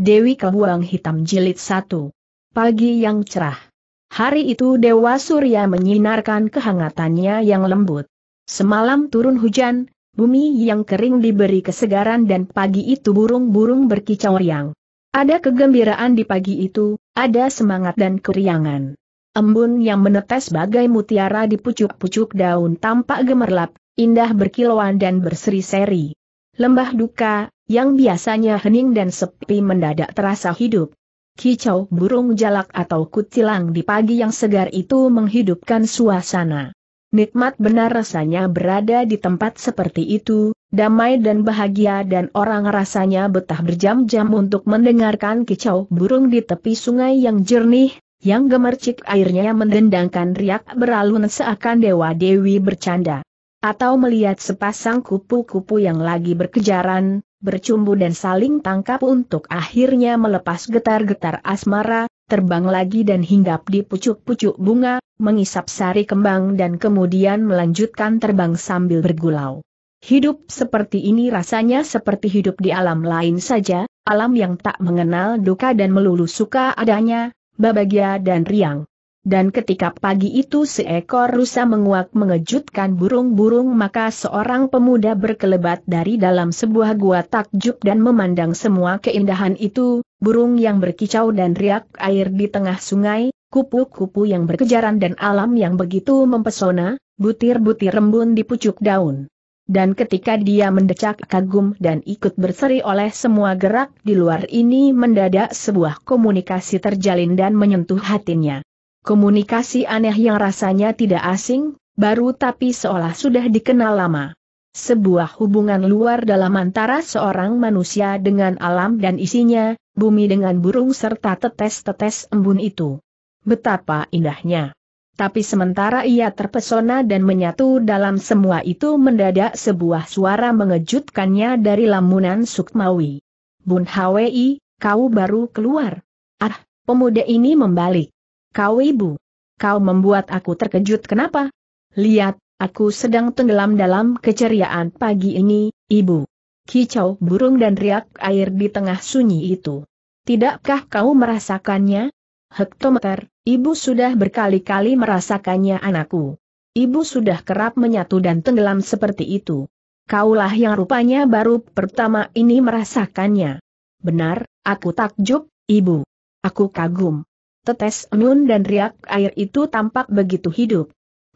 Dewi Kebuang Hitam Jilid 1. Pagi yang cerah. Hari itu Dewa Surya menyinarkan kehangatannya yang lembut. Semalam turun hujan, bumi yang kering diberi kesegaran dan pagi itu burung-burung berkicau riang. Ada kegembiraan di pagi itu, ada semangat dan keriangan. Embun yang menetes bagai mutiara di pucuk-pucuk daun tampak gemerlap, indah berkilauan dan berseri-seri. Lembah duka, yang biasanya hening dan sepi mendadak terasa hidup. Kicau burung jalak atau kutilang di pagi yang segar itu menghidupkan suasana. Nikmat benar rasanya berada di tempat seperti itu, damai dan bahagia dan orang rasanya betah berjam-jam untuk mendengarkan kicau burung di tepi sungai yang jernih, yang gemercik airnya mendendangkan riak beralun seakan dewa-dewi bercanda atau melihat sepasang kupu-kupu yang lagi berkejaran, bercumbu dan saling tangkap untuk akhirnya melepas getar-getar asmara, terbang lagi dan hinggap di pucuk-pucuk bunga, mengisap sari kembang dan kemudian melanjutkan terbang sambil bergulau. Hidup seperti ini rasanya seperti hidup di alam lain saja, alam yang tak mengenal duka dan melulu suka adanya, babagia dan riang. Dan ketika pagi itu seekor rusa menguak mengejutkan burung-burung maka seorang pemuda berkelebat dari dalam sebuah gua takjub dan memandang semua keindahan itu, burung yang berkicau dan riak air di tengah sungai, kupu-kupu yang berkejaran dan alam yang begitu mempesona, butir-butir embun di pucuk daun. Dan ketika dia mendecak kagum dan ikut berseri oleh semua gerak di luar ini mendadak sebuah komunikasi terjalin dan menyentuh hatinya komunikasi aneh yang rasanya tidak asing, baru tapi seolah sudah dikenal lama. Sebuah hubungan luar dalam antara seorang manusia dengan alam dan isinya, bumi dengan burung serta tetes-tetes embun itu. Betapa indahnya. Tapi sementara ia terpesona dan menyatu dalam semua itu mendadak sebuah suara mengejutkannya dari lamunan Sukmawi. Bun Hwi, kau baru keluar. Ah, pemuda ini membalik. Kau ibu. Kau membuat aku terkejut kenapa? Lihat, aku sedang tenggelam dalam keceriaan pagi ini, ibu. Kicau burung dan riak air di tengah sunyi itu. Tidakkah kau merasakannya? Hektometer, ibu sudah berkali-kali merasakannya anakku. Ibu sudah kerap menyatu dan tenggelam seperti itu. Kaulah yang rupanya baru pertama ini merasakannya. Benar, aku takjub, ibu. Aku kagum tetes nun dan riak air itu tampak begitu hidup.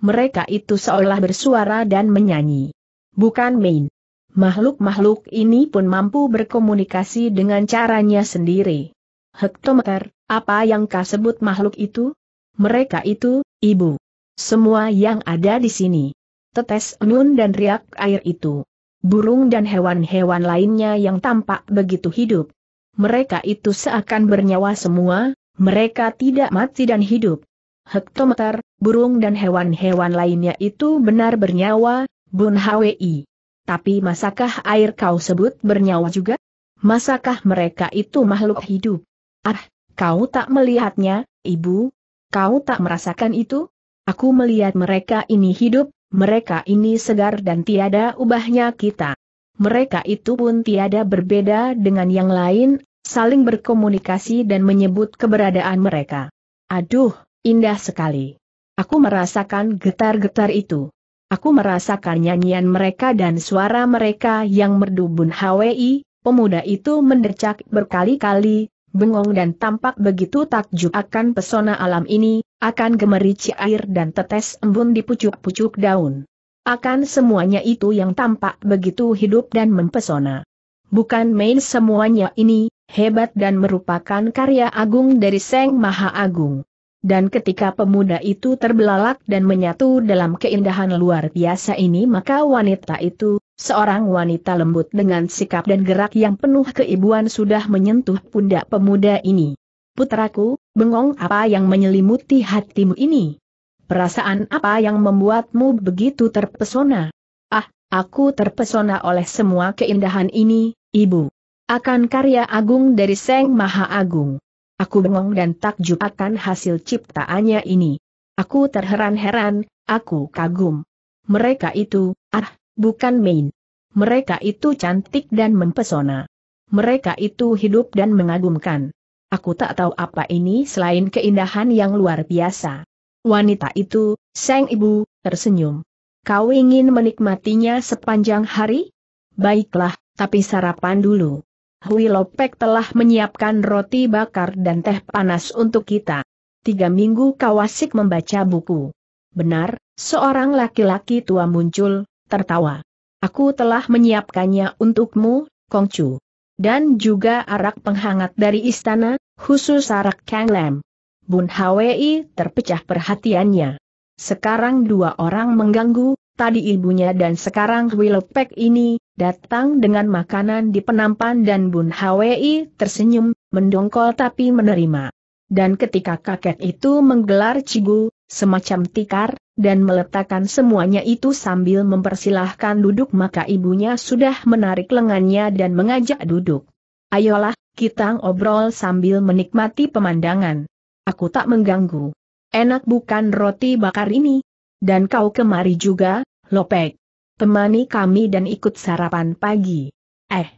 Mereka itu seolah bersuara dan menyanyi. Bukan main. Makhluk-makhluk ini pun mampu berkomunikasi dengan caranya sendiri. Hektometer, apa yang kau sebut makhluk itu? Mereka itu, ibu. Semua yang ada di sini. Tetes nun dan riak air itu. Burung dan hewan-hewan lainnya yang tampak begitu hidup. Mereka itu seakan bernyawa semua, mereka tidak mati dan hidup. Hektometer, burung dan hewan-hewan lainnya itu benar bernyawa, Bun Hwi. Tapi masakah air kau sebut bernyawa juga? Masakah mereka itu makhluk hidup? Ah, kau tak melihatnya, ibu? Kau tak merasakan itu? Aku melihat mereka ini hidup, mereka ini segar dan tiada ubahnya kita. Mereka itu pun tiada berbeda dengan yang lain, saling berkomunikasi dan menyebut keberadaan mereka. Aduh, indah sekali. Aku merasakan getar-getar itu. Aku merasakan nyanyian mereka dan suara mereka yang merdu bun HWI, pemuda itu mendecak berkali-kali, bengong dan tampak begitu takjub akan pesona alam ini, akan gemerici air dan tetes embun di pucuk-pucuk daun. Akan semuanya itu yang tampak begitu hidup dan mempesona. Bukan main semuanya ini, hebat dan merupakan karya agung dari Seng Maha Agung. Dan ketika pemuda itu terbelalak dan menyatu dalam keindahan luar biasa ini maka wanita itu, seorang wanita lembut dengan sikap dan gerak yang penuh keibuan sudah menyentuh pundak pemuda ini. Putraku, bengong apa yang menyelimuti hatimu ini? Perasaan apa yang membuatmu begitu terpesona? Ah, aku terpesona oleh semua keindahan ini, ibu akan karya agung dari Seng Maha Agung. Aku bengong dan takjub akan hasil ciptaannya ini. Aku terheran-heran, aku kagum. Mereka itu, ah, bukan main. Mereka itu cantik dan mempesona. Mereka itu hidup dan mengagumkan. Aku tak tahu apa ini selain keindahan yang luar biasa. Wanita itu, Seng ibu, tersenyum. Kau ingin menikmatinya sepanjang hari? Baiklah, tapi sarapan dulu. Hui Lopek telah menyiapkan roti bakar dan teh panas untuk kita. Tiga minggu kau membaca buku. Benar, seorang laki-laki tua muncul, tertawa. Aku telah menyiapkannya untukmu, Kongcu. Dan juga arak penghangat dari istana, khusus arak Lam. Bun Hwi terpecah perhatiannya. Sekarang dua orang mengganggu, tadi ibunya dan sekarang Wilopek ini, datang dengan makanan di penampan dan Bun Hwi tersenyum, mendongkol tapi menerima. Dan ketika kakek itu menggelar cigu, semacam tikar, dan meletakkan semuanya itu sambil mempersilahkan duduk maka ibunya sudah menarik lengannya dan mengajak duduk. Ayolah, kita ngobrol sambil menikmati pemandangan. Aku tak mengganggu. Enak bukan roti bakar ini, dan kau kemari juga, Lopek. Temani kami dan ikut sarapan pagi. Eh,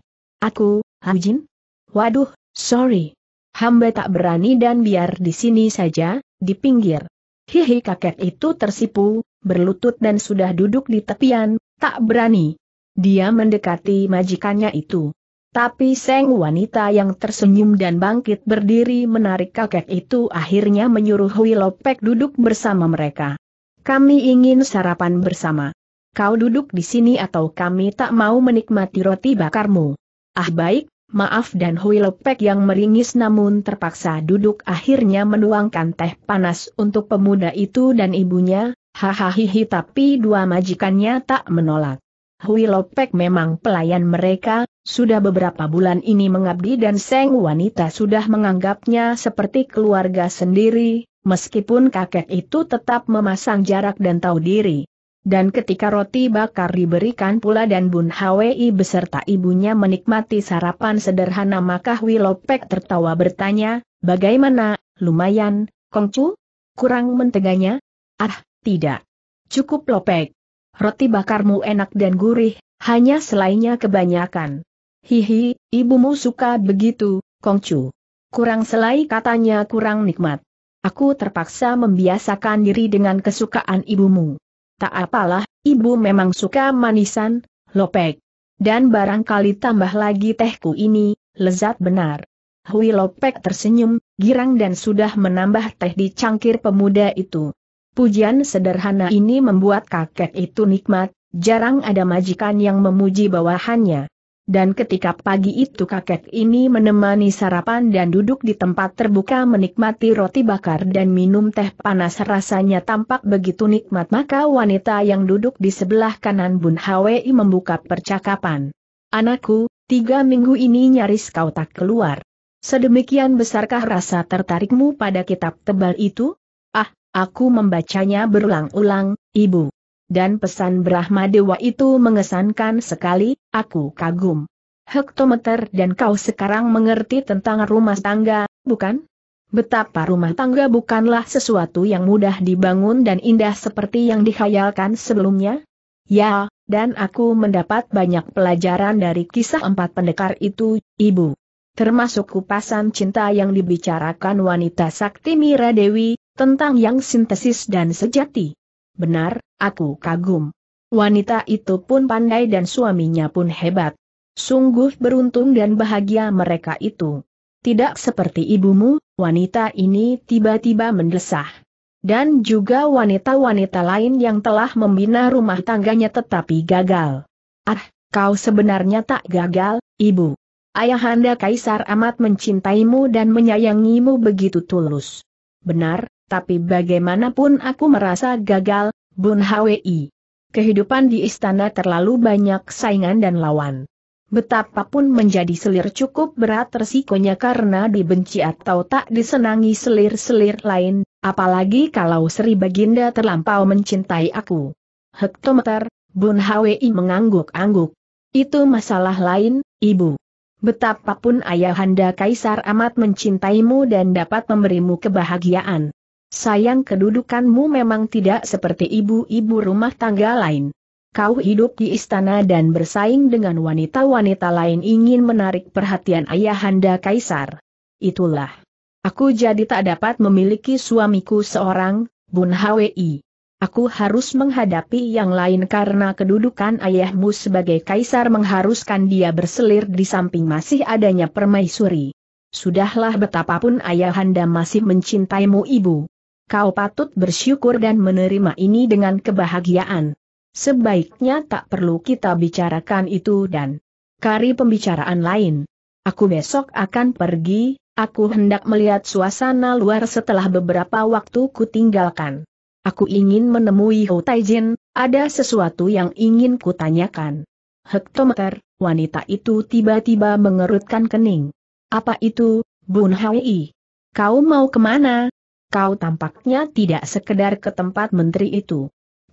aku, Hujin? Waduh, sorry. Hamba tak berani dan biar di sini saja, di pinggir. Hihi kakek itu tersipu, berlutut dan sudah duduk di tepian, tak berani. Dia mendekati majikannya itu. Tapi Seng wanita yang tersenyum dan bangkit berdiri menarik kakek itu akhirnya menyuruh Hui Lopek duduk bersama mereka. Kami ingin sarapan bersama. Kau duduk di sini atau kami tak mau menikmati roti bakarmu. Ah baik, maaf dan Hui Lopek yang meringis namun terpaksa duduk akhirnya menuangkan teh panas untuk pemuda itu dan ibunya, hahaha tapi dua majikannya tak menolak. Hui Lopek memang pelayan mereka, sudah beberapa bulan ini mengabdi dan Seng wanita sudah menganggapnya seperti keluarga sendiri, meskipun kakek itu tetap memasang jarak dan tahu diri. Dan ketika roti bakar diberikan pula dan Bun Hwi beserta ibunya menikmati sarapan sederhana maka Wilopek tertawa bertanya, bagaimana, lumayan, Kongcu? Kurang menteganya? Ah, tidak. Cukup Lopek. Roti bakarmu enak dan gurih, hanya selainnya kebanyakan. Hihi, ibumu suka begitu, Kongcu. Kurang selai katanya kurang nikmat. Aku terpaksa membiasakan diri dengan kesukaan ibumu. Tak apalah, ibu memang suka manisan, lopek. Dan barangkali tambah lagi tehku ini, lezat benar. Hui Lopek tersenyum, girang dan sudah menambah teh di cangkir pemuda itu. Pujian sederhana ini membuat kakek itu nikmat, jarang ada majikan yang memuji bawahannya. Dan ketika pagi itu kakek ini menemani sarapan dan duduk di tempat terbuka menikmati roti bakar dan minum teh panas rasanya tampak begitu nikmat maka wanita yang duduk di sebelah kanan Bun Hwi membuka percakapan. Anakku, tiga minggu ini nyaris kau tak keluar. Sedemikian besarkah rasa tertarikmu pada kitab tebal itu? Ah, aku membacanya berulang-ulang, ibu dan pesan Brahma Dewa itu mengesankan sekali, aku kagum. Hektometer dan kau sekarang mengerti tentang rumah tangga, bukan? Betapa rumah tangga bukanlah sesuatu yang mudah dibangun dan indah seperti yang dikhayalkan sebelumnya? Ya, dan aku mendapat banyak pelajaran dari kisah empat pendekar itu, Ibu termasuk kupasan cinta yang dibicarakan wanita sakti Mira Dewi, tentang yang sintesis dan sejati. Benar, aku kagum. Wanita itu pun pandai dan suaminya pun hebat. Sungguh beruntung dan bahagia mereka itu. Tidak seperti ibumu, wanita ini tiba-tiba mendesah. Dan juga wanita-wanita lain yang telah membina rumah tangganya tetapi gagal. Ah, kau sebenarnya tak gagal, ibu. Ayahanda Kaisar amat mencintaimu dan menyayangimu begitu tulus. Benar, tapi bagaimanapun aku merasa gagal, Bun Hwi. Kehidupan di istana terlalu banyak saingan dan lawan. Betapapun menjadi selir cukup berat resikonya karena dibenci atau tak disenangi selir-selir lain, apalagi kalau Sri Baginda terlampau mencintai aku. Hektometer, Bun Hwi mengangguk-angguk. Itu masalah lain, Ibu. Betapapun Ayahanda Kaisar amat mencintaimu dan dapat memberimu kebahagiaan. Sayang kedudukanmu memang tidak seperti ibu-ibu rumah tangga lain. Kau hidup di istana dan bersaing dengan wanita-wanita lain ingin menarik perhatian ayahanda kaisar. Itulah. Aku jadi tak dapat memiliki suamiku seorang, Bun Hwi. Aku harus menghadapi yang lain karena kedudukan ayahmu sebagai kaisar mengharuskan dia berselir di samping masih adanya permaisuri. Sudahlah betapapun ayahanda masih mencintaimu ibu kau patut bersyukur dan menerima ini dengan kebahagiaan. Sebaiknya tak perlu kita bicarakan itu dan kari pembicaraan lain. Aku besok akan pergi, aku hendak melihat suasana luar setelah beberapa waktu ku tinggalkan. Aku ingin menemui Ho Taijin, ada sesuatu yang ingin kutanyakan. Hektometer, wanita itu tiba-tiba mengerutkan kening. Apa itu, Bun Hai? Kau mau kemana? kau tampaknya tidak sekedar ke tempat menteri itu.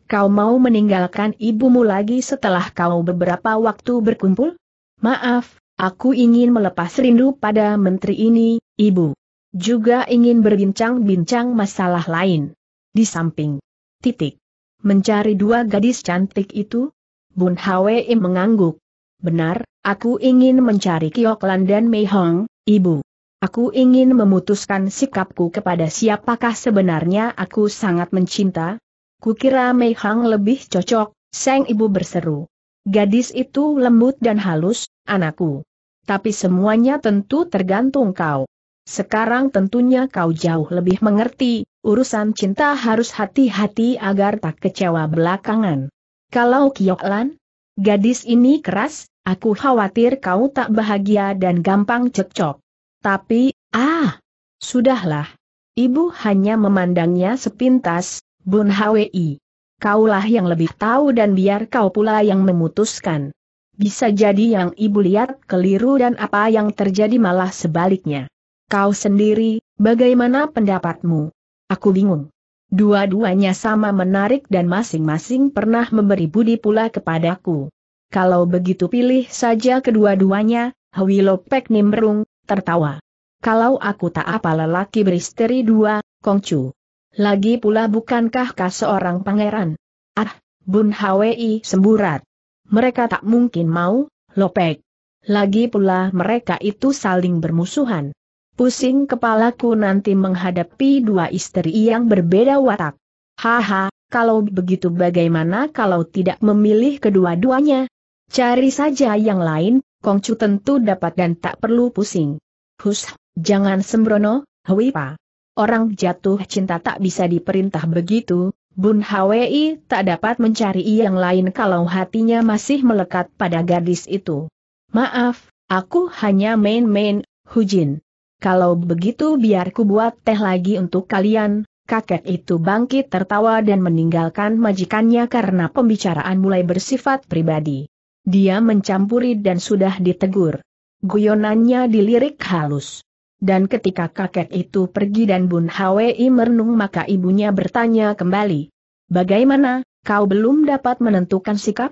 Kau mau meninggalkan ibumu lagi setelah kau beberapa waktu berkumpul? Maaf, aku ingin melepas rindu pada menteri ini, ibu. Juga ingin berbincang-bincang masalah lain. Di samping. Titik. Mencari dua gadis cantik itu? Bun Hwei mengangguk. Benar, aku ingin mencari Kioklan dan Mei Hong, ibu. Aku ingin memutuskan sikapku kepada siapakah sebenarnya aku sangat mencinta. Kukira Mei Hang lebih cocok, Sang ibu berseru. Gadis itu lembut dan halus, anakku. Tapi semuanya tentu tergantung kau. Sekarang tentunya kau jauh lebih mengerti, urusan cinta harus hati-hati agar tak kecewa belakangan. Kalau Kioklan, gadis ini keras, aku khawatir kau tak bahagia dan gampang cekcok. Tapi, ah, sudahlah. Ibu hanya memandangnya sepintas, Bun Hwi. Kaulah yang lebih tahu dan biar kau pula yang memutuskan. Bisa jadi yang ibu lihat keliru dan apa yang terjadi malah sebaliknya. Kau sendiri, bagaimana pendapatmu? Aku bingung. Dua-duanya sama menarik dan masing-masing pernah memberi budi pula kepadaku. Kalau begitu pilih saja kedua-duanya, Hwi Lopek Nimrung, tertawa. Kalau aku tak apa lelaki beristeri dua, Kongcu. Lagi pula bukankah kah seorang pangeran? Ah, Bun Hwi semburat. Mereka tak mungkin mau, lopek. Lagi pula mereka itu saling bermusuhan. Pusing kepalaku nanti menghadapi dua istri yang berbeda watak. Haha, kalau begitu bagaimana kalau tidak memilih kedua-duanya? Cari saja yang lain, Kongcu tentu dapat dan tak perlu pusing. Hus, jangan sembrono, Hui Pa. Orang jatuh cinta tak bisa diperintah begitu, Bun Hwi tak dapat mencari yang lain kalau hatinya masih melekat pada gadis itu. Maaf, aku hanya main-main, Hu Jin. Kalau begitu biar ku buat teh lagi untuk kalian. Kakek itu bangkit tertawa dan meninggalkan majikannya karena pembicaraan mulai bersifat pribadi. Dia mencampuri dan sudah ditegur. Guyonannya dilirik halus. Dan ketika kakek itu pergi dan Bun Hwi merenung maka ibunya bertanya kembali. Bagaimana, kau belum dapat menentukan sikap?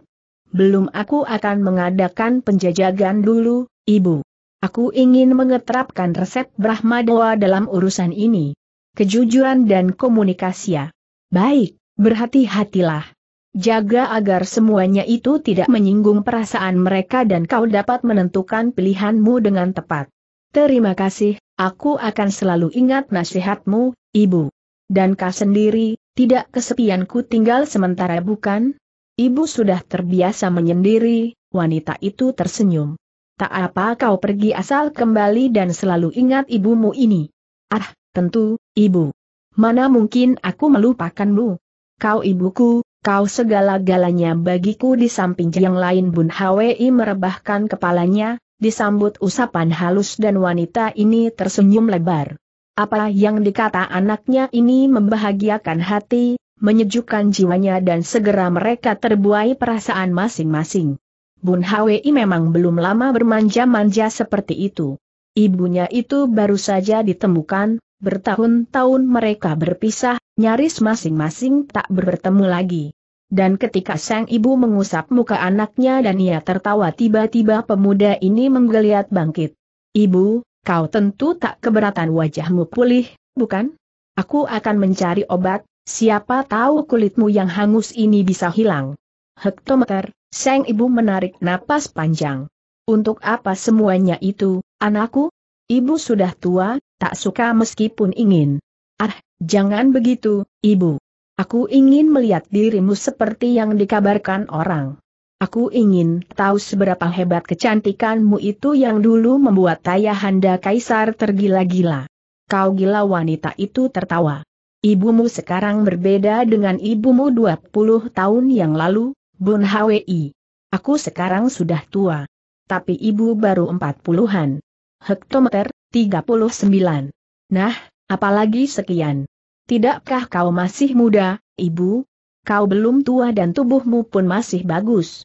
Belum aku akan mengadakan penjajagan dulu, ibu. Aku ingin mengeterapkan resep Brahma dalam urusan ini. Kejujuran dan komunikasi. Ya. Baik, berhati-hatilah. Jaga agar semuanya itu tidak menyinggung perasaan mereka dan kau dapat menentukan pilihanmu dengan tepat. Terima kasih, aku akan selalu ingat nasihatmu, Ibu. Dan kau sendiri, tidak kesepianku tinggal sementara bukan? Ibu sudah terbiasa menyendiri, wanita itu tersenyum. Tak apa kau pergi asal kembali dan selalu ingat ibumu ini. Ah, tentu, Ibu. Mana mungkin aku melupakanmu? Kau ibuku, kau segala-galanya bagiku di samping yang lain Bun Hwi merebahkan kepalanya, disambut usapan halus dan wanita ini tersenyum lebar. Apa yang dikata anaknya ini membahagiakan hati, menyejukkan jiwanya dan segera mereka terbuai perasaan masing-masing. Bun Hwi memang belum lama bermanja-manja seperti itu. Ibunya itu baru saja ditemukan, bertahun-tahun mereka berpisah, nyaris masing-masing tak bertemu lagi. Dan ketika sang ibu mengusap muka anaknya dan ia tertawa tiba-tiba pemuda ini menggeliat bangkit. Ibu, kau tentu tak keberatan wajahmu pulih, bukan? Aku akan mencari obat, siapa tahu kulitmu yang hangus ini bisa hilang. Hektometer, sang ibu menarik napas panjang. Untuk apa semuanya itu, anakku? Ibu sudah tua, tak suka meskipun ingin. Ah, Jangan begitu, Ibu. Aku ingin melihat dirimu seperti yang dikabarkan orang. Aku ingin tahu seberapa hebat kecantikanmu itu yang dulu membuat Handa Kaisar tergila-gila. Kau gila wanita itu tertawa. Ibumu sekarang berbeda dengan ibumu 20 tahun yang lalu, Bun Hwi. Aku sekarang sudah tua. Tapi ibu baru 40-an. Hektometer, 39. Nah, apalagi sekian tidakkah kau masih muda, ibu? Kau belum tua dan tubuhmu pun masih bagus.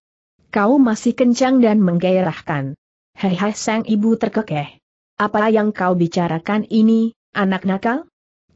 Kau masih kencang dan menggairahkan. Hehe sang ibu terkekeh. Apa yang kau bicarakan ini, anak nakal?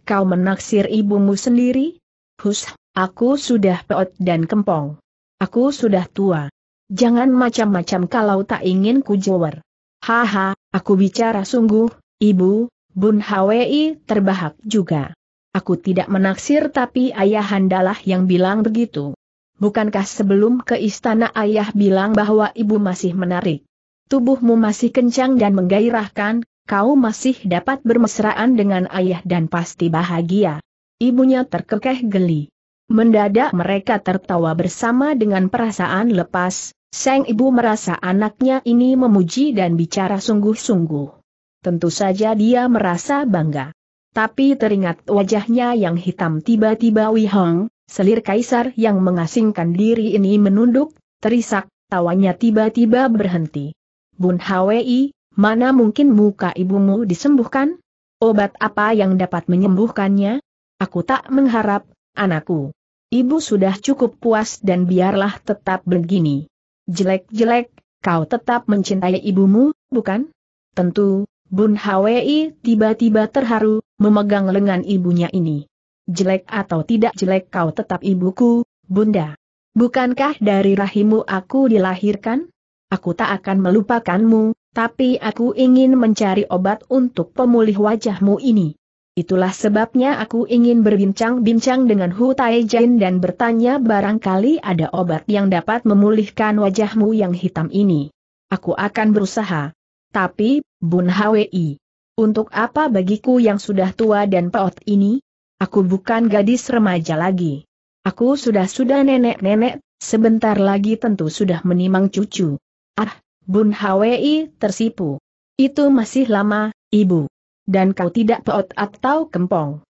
Kau menaksir ibumu sendiri? Hus, aku sudah peot dan kempong. Aku sudah tua. Jangan macam-macam kalau tak ingin ku jawar. Haha, aku bicara sungguh, ibu, Bun Hwi terbahak juga. Aku tidak menaksir tapi ayah handalah yang bilang begitu. Bukankah sebelum ke istana ayah bilang bahwa ibu masih menarik? Tubuhmu masih kencang dan menggairahkan, kau masih dapat bermesraan dengan ayah dan pasti bahagia. Ibunya terkekeh geli. Mendadak mereka tertawa bersama dengan perasaan lepas, sang ibu merasa anaknya ini memuji dan bicara sungguh-sungguh. Tentu saja dia merasa bangga. Tapi teringat wajahnya yang hitam tiba-tiba Wihong, selir kaisar yang mengasingkan diri ini menunduk, terisak, tawanya tiba-tiba berhenti. Bun Hwi, mana mungkin muka ibumu disembuhkan? Obat apa yang dapat menyembuhkannya? Aku tak mengharap, anakku. Ibu sudah cukup puas dan biarlah tetap begini. Jelek-jelek, kau tetap mencintai ibumu, bukan? Tentu, Bun Hwi tiba-tiba terharu, memegang lengan ibunya ini. Jelek atau tidak jelek kau tetap ibuku, bunda. Bukankah dari rahimu aku dilahirkan? Aku tak akan melupakanmu, tapi aku ingin mencari obat untuk pemulih wajahmu ini. Itulah sebabnya aku ingin berbincang-bincang dengan Hu Taijin dan bertanya barangkali ada obat yang dapat memulihkan wajahmu yang hitam ini. Aku akan berusaha. Tapi, Bun Hwi, untuk apa bagiku yang sudah tua dan peot ini? Aku bukan gadis remaja lagi. Aku sudah-sudah nenek-nenek, sebentar lagi tentu sudah menimang cucu. Ah, Bun Hwi tersipu. Itu masih lama, ibu. Dan kau tidak peot atau kempong.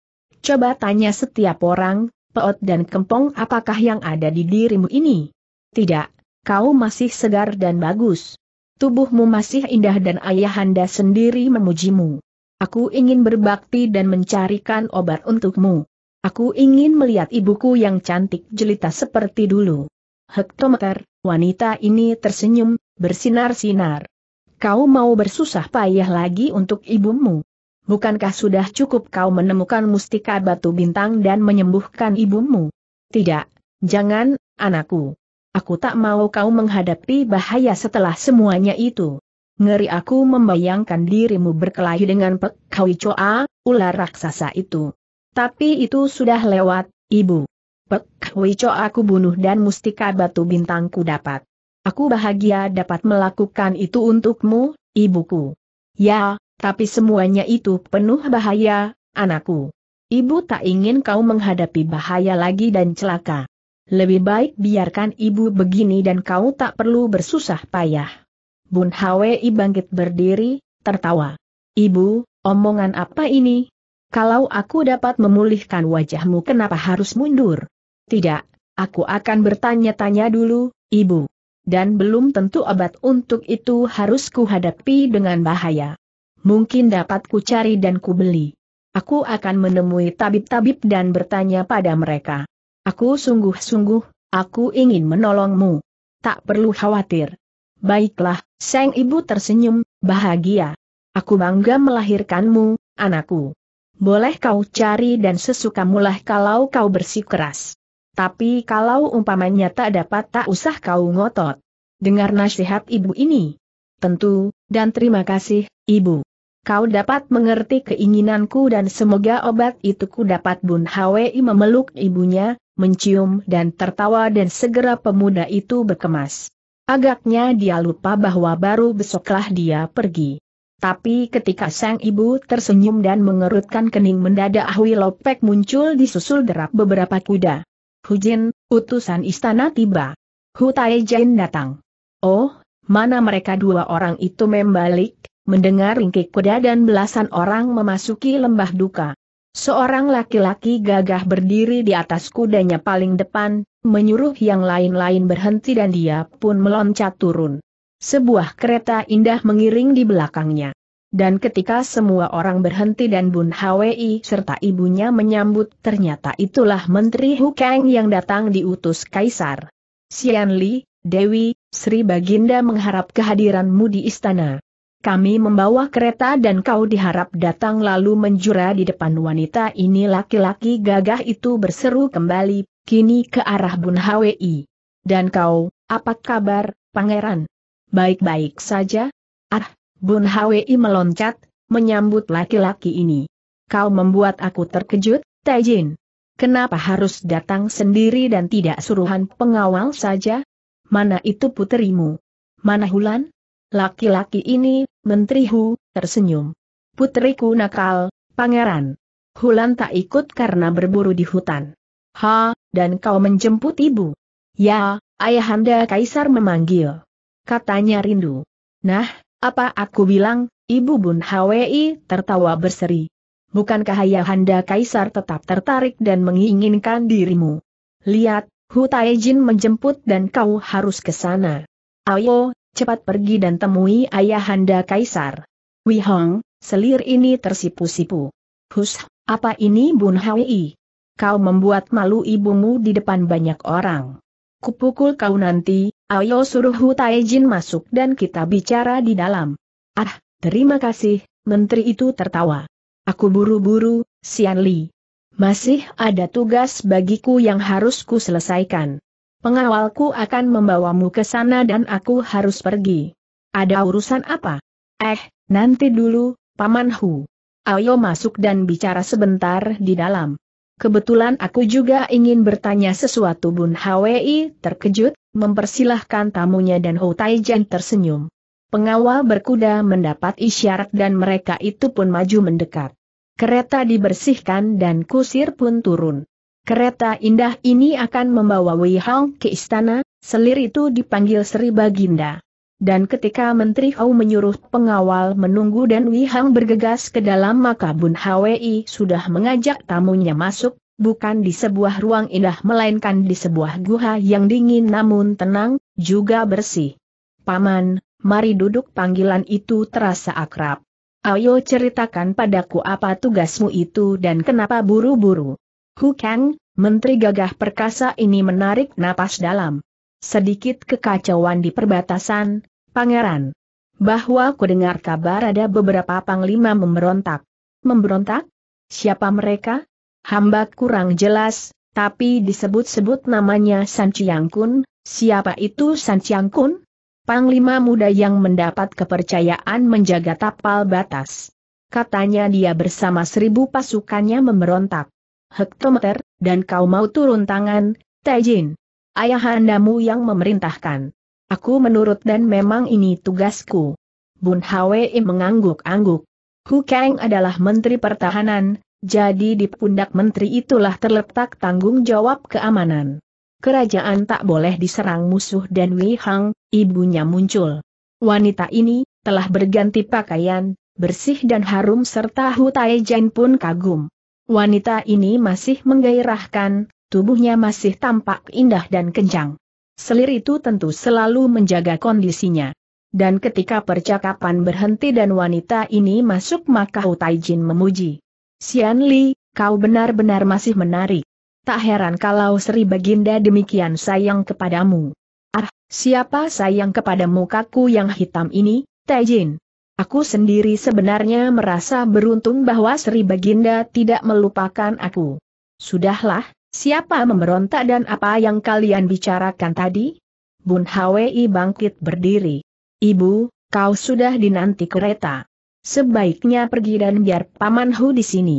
Coba tanya setiap orang, peot dan kempong apakah yang ada di dirimu ini? Tidak, kau masih segar dan bagus tubuhmu masih indah dan ayahanda sendiri memujimu. Aku ingin berbakti dan mencarikan obat untukmu. Aku ingin melihat ibuku yang cantik jelita seperti dulu. Hektometer, wanita ini tersenyum, bersinar-sinar. Kau mau bersusah payah lagi untuk ibumu? Bukankah sudah cukup kau menemukan mustika batu bintang dan menyembuhkan ibumu? Tidak, jangan, anakku. Aku tak mau kau menghadapi bahaya setelah semuanya itu. Ngeri aku membayangkan dirimu berkelahi dengan pekawi coa, ular raksasa itu. Tapi itu sudah lewat, ibu. Pek aku bunuh dan mustika batu bintangku dapat. Aku bahagia dapat melakukan itu untukmu, ibuku. Ya, tapi semuanya itu penuh bahaya, anakku. Ibu tak ingin kau menghadapi bahaya lagi dan celaka. Lebih baik biarkan ibu begini dan kau tak perlu bersusah payah. Bun Hwei bangkit berdiri, tertawa. Ibu, omongan apa ini? Kalau aku dapat memulihkan wajahmu kenapa harus mundur? Tidak, aku akan bertanya-tanya dulu, ibu. Dan belum tentu obat untuk itu harus kuhadapi dengan bahaya. Mungkin dapat ku cari dan kubeli. Aku akan menemui tabib-tabib dan bertanya pada mereka. Aku sungguh-sungguh, aku ingin menolongmu. Tak perlu khawatir. Baiklah, sang ibu tersenyum, bahagia. Aku bangga melahirkanmu, anakku. Boleh kau cari dan sesukamulah kalau kau bersikeras. Tapi kalau umpamanya tak dapat tak usah kau ngotot. Dengar nasihat ibu ini. Tentu, dan terima kasih, ibu. Kau dapat mengerti keinginanku dan semoga obat itu ku dapat Bun Hwi memeluk ibunya, mencium dan tertawa dan segera pemuda itu berkemas. Agaknya dia lupa bahwa baru besoklah dia pergi. Tapi ketika sang ibu tersenyum dan mengerutkan kening mendadak Hui Lopek muncul disusul derap beberapa kuda. Hujin, utusan istana tiba. Hu Tai datang. Oh, mana mereka dua orang itu membalik, mendengar ringkik kuda dan belasan orang memasuki lembah duka. Seorang laki-laki gagah berdiri di atas kudanya paling depan, menyuruh yang lain-lain berhenti dan dia pun meloncat turun. Sebuah kereta indah mengiring di belakangnya. Dan ketika semua orang berhenti dan Bun Hwi serta ibunya menyambut ternyata itulah Menteri Hukeng yang datang diutus Kaisar. Xian Li, Dewi, Sri Baginda mengharap kehadiranmu di istana. Kami membawa kereta dan kau diharap datang lalu menjura di depan wanita ini laki-laki gagah itu berseru kembali, kini ke arah Bun Hwi. Dan kau, apa kabar, pangeran? Baik-baik saja? Ah, Bun Hwi meloncat, menyambut laki-laki ini. Kau membuat aku terkejut, Taijin. Kenapa harus datang sendiri dan tidak suruhan pengawal saja? Mana itu puterimu? Mana Hulan? Laki-laki ini, Menteri Hu, tersenyum. Putriku nakal, pangeran. Hulan tak ikut karena berburu di hutan. Ha, dan kau menjemput ibu. Ya, ayahanda kaisar memanggil. Katanya rindu. Nah, apa aku bilang, ibu Bun Hwi tertawa berseri. Bukankah ayahanda kaisar tetap tertarik dan menginginkan dirimu? Lihat, Hu Taijin menjemput dan kau harus ke sana. Ayo, cepat pergi dan temui ayahanda kaisar. Hong, selir ini tersipu-sipu. Hus, apa ini Bun Hwi? Kau membuat malu ibumu di depan banyak orang. Kupukul kau nanti, ayo suruh Hu Taijin masuk dan kita bicara di dalam. Ah, terima kasih, menteri itu tertawa. Aku buru-buru, Sian Li. Masih ada tugas bagiku yang harus ku selesaikan. Pengawalku akan membawamu ke sana dan aku harus pergi. Ada urusan apa? Eh, nanti dulu, Paman Hu. Ayo masuk dan bicara sebentar di dalam. Kebetulan aku juga ingin bertanya sesuatu Bun Hwi terkejut, mempersilahkan tamunya dan Ho Taijan tersenyum. Pengawal berkuda mendapat isyarat dan mereka itu pun maju mendekat. Kereta dibersihkan dan kusir pun turun. Kereta indah ini akan membawa Wei Hao ke istana, selir itu dipanggil Sri Baginda. Dan ketika Menteri Hou menyuruh pengawal menunggu dan Wei Hang bergegas ke dalam maka Bun Hwi sudah mengajak tamunya masuk, bukan di sebuah ruang indah melainkan di sebuah guha yang dingin namun tenang, juga bersih. Paman, mari duduk panggilan itu terasa akrab. Ayo ceritakan padaku apa tugasmu itu dan kenapa buru-buru. Hu Kang, Menteri Gagah Perkasa ini menarik napas dalam. Sedikit kekacauan di perbatasan, Pangeran. Bahwa ku dengar kabar ada beberapa panglima memberontak. Memberontak? Siapa mereka? Hamba kurang jelas, tapi disebut-sebut namanya San Chiang Kun, siapa itu San Chiang Kun? Panglima muda yang mendapat kepercayaan menjaga tapal batas. Katanya dia bersama seribu pasukannya memberontak hektometer, dan kau mau turun tangan, Taijin. Ayahandamu yang memerintahkan. Aku menurut dan memang ini tugasku. Bun Hwei mengangguk-angguk. Hu Kang adalah Menteri Pertahanan, jadi di pundak menteri itulah terletak tanggung jawab keamanan. Kerajaan tak boleh diserang musuh dan Wei Hang, ibunya muncul. Wanita ini, telah berganti pakaian, bersih dan harum serta Hu Taijin pun kagum. Wanita ini masih menggairahkan, tubuhnya masih tampak indah dan kencang. Selir itu tentu selalu menjaga kondisinya. Dan ketika percakapan berhenti dan wanita ini masuk maka Taijin memuji. Sian Li, kau benar-benar masih menarik. Tak heran kalau Sri Baginda demikian sayang kepadamu. Ah, siapa sayang kepadamu kaku yang hitam ini, Taijin? Aku sendiri sebenarnya merasa beruntung bahwa Sri Baginda tidak melupakan aku. Sudahlah, siapa memberontak dan apa yang kalian bicarakan tadi? Bun Hwi bangkit berdiri. Ibu, kau sudah dinanti kereta. Sebaiknya pergi dan biar Paman Hu di sini.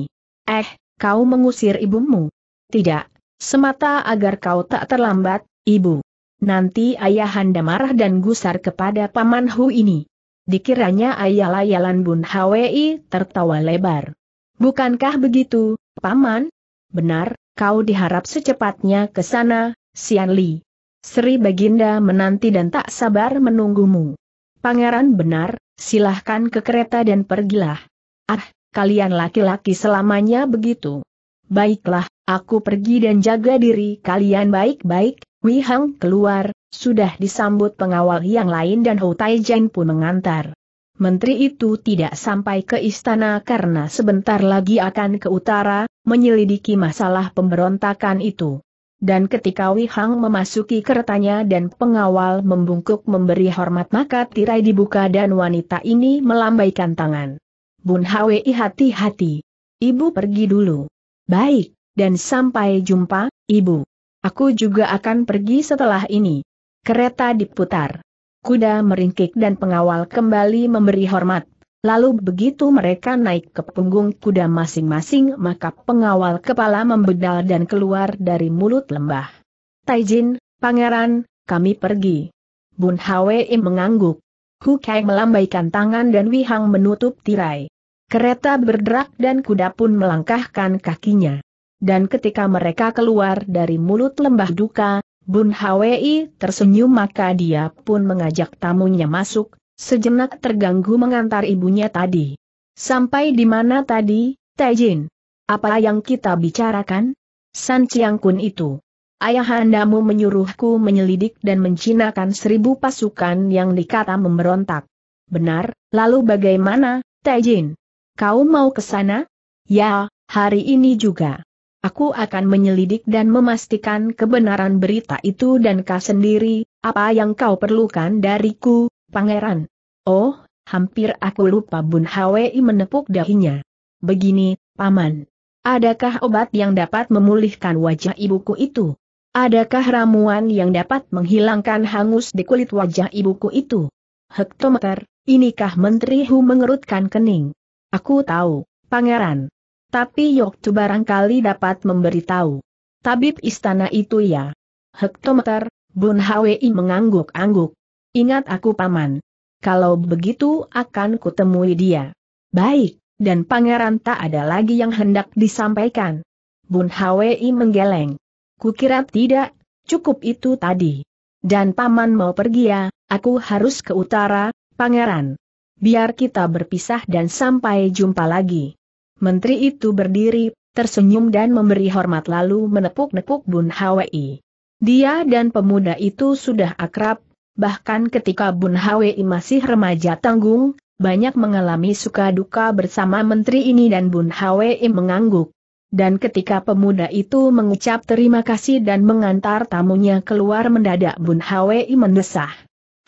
Eh, kau mengusir ibumu? Tidak, semata agar kau tak terlambat, ibu. Nanti ayahanda marah dan gusar kepada Paman Hu ini. Dikiranya ayal-ayalan Bun Hwi tertawa lebar. Bukankah begitu, Paman? Benar, kau diharap secepatnya ke sana, Sian Li. Sri Baginda menanti dan tak sabar menunggumu. Pangeran benar, silahkan ke kereta dan pergilah. Ah, kalian laki-laki selamanya begitu. Baiklah, aku pergi dan jaga diri kalian baik-baik, Wihang keluar, sudah disambut pengawal yang lain dan Hou Taijen pun mengantar. Menteri itu tidak sampai ke istana karena sebentar lagi akan ke utara, menyelidiki masalah pemberontakan itu. Dan ketika Wei Hang memasuki keretanya dan pengawal membungkuk memberi hormat maka tirai dibuka dan wanita ini melambaikan tangan. Bun Hwi hati-hati. Ibu pergi dulu. Baik, dan sampai jumpa, Ibu. Aku juga akan pergi setelah ini. Kereta diputar. Kuda meringkik dan pengawal kembali memberi hormat. Lalu begitu mereka naik ke punggung kuda masing-masing maka pengawal kepala membedal dan keluar dari mulut lembah. Taijin, pangeran, kami pergi. Bun Hwei mengangguk. Hu Kai melambaikan tangan dan Wihang menutup tirai. Kereta berderak dan kuda pun melangkahkan kakinya. Dan ketika mereka keluar dari mulut lembah duka, Bun Hwi tersenyum maka dia pun mengajak tamunya masuk, sejenak terganggu mengantar ibunya tadi. Sampai di mana tadi, Tejin? Apa yang kita bicarakan? San Chiang Kun itu. Ayahandamu menyuruhku menyelidik dan mencinakan seribu pasukan yang dikata memberontak. Benar, lalu bagaimana, Tejin? Kau mau ke sana? Ya, hari ini juga aku akan menyelidik dan memastikan kebenaran berita itu dan kau sendiri, apa yang kau perlukan dariku, pangeran. Oh, hampir aku lupa Bun Hwi menepuk dahinya. Begini, paman. Adakah obat yang dapat memulihkan wajah ibuku itu? Adakah ramuan yang dapat menghilangkan hangus di kulit wajah ibuku itu? Hektometer, inikah Menteri Hu mengerutkan kening? Aku tahu, pangeran. Tapi Yoktu barangkali dapat memberitahu. Tabib istana itu ya. Hektometer, Bun Hwi mengangguk-angguk. Ingat aku paman. Kalau begitu akan kutemui dia. Baik, dan pangeran tak ada lagi yang hendak disampaikan. Bun Hwi menggeleng. Kukira tidak, cukup itu tadi. Dan paman mau pergi ya, aku harus ke utara, pangeran. Biar kita berpisah dan sampai jumpa lagi. Menteri itu berdiri, tersenyum dan memberi hormat lalu menepuk-nepuk Bun Hwi. Dia dan pemuda itu sudah akrab, bahkan ketika Bun Hwi masih remaja tanggung, banyak mengalami suka duka bersama menteri ini dan Bun Hwi mengangguk. Dan ketika pemuda itu mengucap terima kasih dan mengantar tamunya keluar mendadak Bun Hwi mendesah.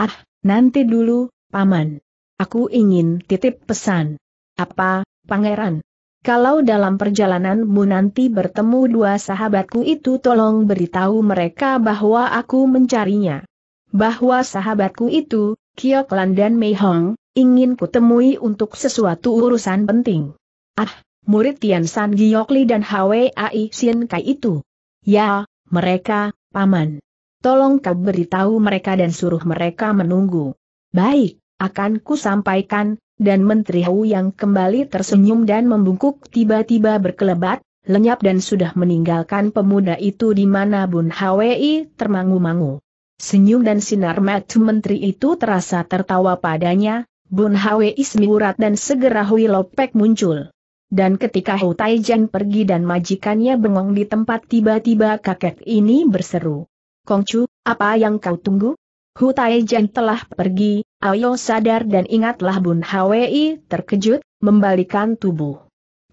Ah, nanti dulu, Paman. Aku ingin titip pesan. Apa, Pangeran? Kalau dalam perjalananmu nanti bertemu dua sahabatku itu tolong beritahu mereka bahwa aku mencarinya. Bahwa sahabatku itu, Kioklan dan Mei Hong, ingin kutemui untuk sesuatu urusan penting. Ah, murid Tian San Giokli dan Hwai Sin Kai itu. Ya, mereka, Paman. Tolong kau beritahu mereka dan suruh mereka menunggu. Baik, akan ku sampaikan, dan Menteri Hu yang kembali tersenyum dan membungkuk tiba-tiba berkelebat, lenyap dan sudah meninggalkan pemuda itu di mana Bun Hwi termangu-mangu. Senyum dan sinar mata menteri itu terasa tertawa padanya, Bun Hwi semiurat dan segera Hui Lopek muncul. Dan ketika Hu Taijan pergi dan majikannya bengong di tempat tiba-tiba kakek ini berseru. Kongcu, apa yang kau tunggu? Hu Taijian telah pergi, Ayo sadar dan ingatlah Bun Hwi terkejut, membalikan tubuh.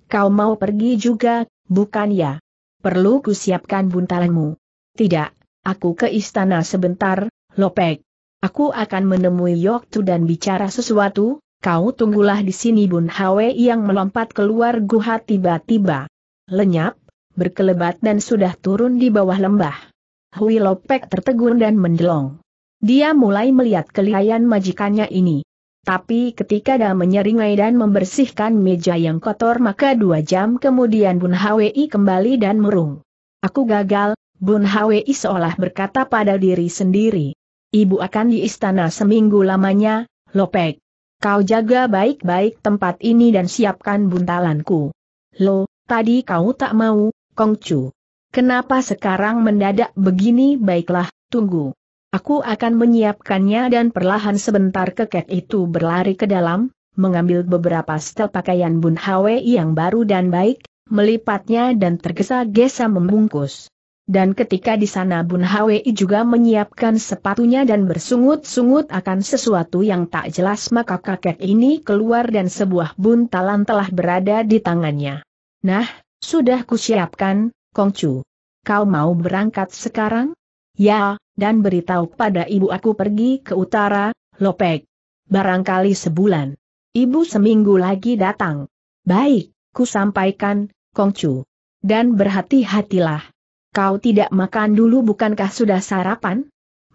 Kau mau pergi juga, bukan ya? Perlu kusiapkan buntalanmu. Tidak, aku ke istana sebentar, Lopek. Aku akan menemui Yoktu dan bicara sesuatu, kau tunggulah di sini Bun Hwi yang melompat keluar guha tiba-tiba. Lenyap, berkelebat dan sudah turun di bawah lembah. Hui Lopek tertegun dan mendelong. Dia mulai melihat kelihayan majikannya ini. Tapi ketika dia menyeringai dan membersihkan meja yang kotor maka dua jam kemudian Bun Hwi kembali dan merung. Aku gagal, Bun Hwi seolah berkata pada diri sendiri. Ibu akan di istana seminggu lamanya, Lopek. Kau jaga baik-baik tempat ini dan siapkan buntalanku. Lo, tadi kau tak mau, Kongcu. Kenapa sekarang mendadak begini baiklah, tunggu. Aku akan menyiapkannya dan perlahan sebentar kekek itu berlari ke dalam, mengambil beberapa setel pakaian Bun Hwe yang baru dan baik, melipatnya dan tergesa-gesa membungkus. Dan ketika di sana Bun Hwi juga menyiapkan sepatunya dan bersungut-sungut akan sesuatu yang tak jelas maka kakek ini keluar dan sebuah buntalan telah berada di tangannya. Nah, sudah kusiapkan, Kongcu. Kau mau berangkat sekarang? Ya, dan beritahu pada ibu aku pergi ke utara, Lopek. Barangkali sebulan. Ibu seminggu lagi datang. Baik, ku sampaikan, Kongcu. Dan berhati-hatilah. Kau tidak makan dulu bukankah sudah sarapan?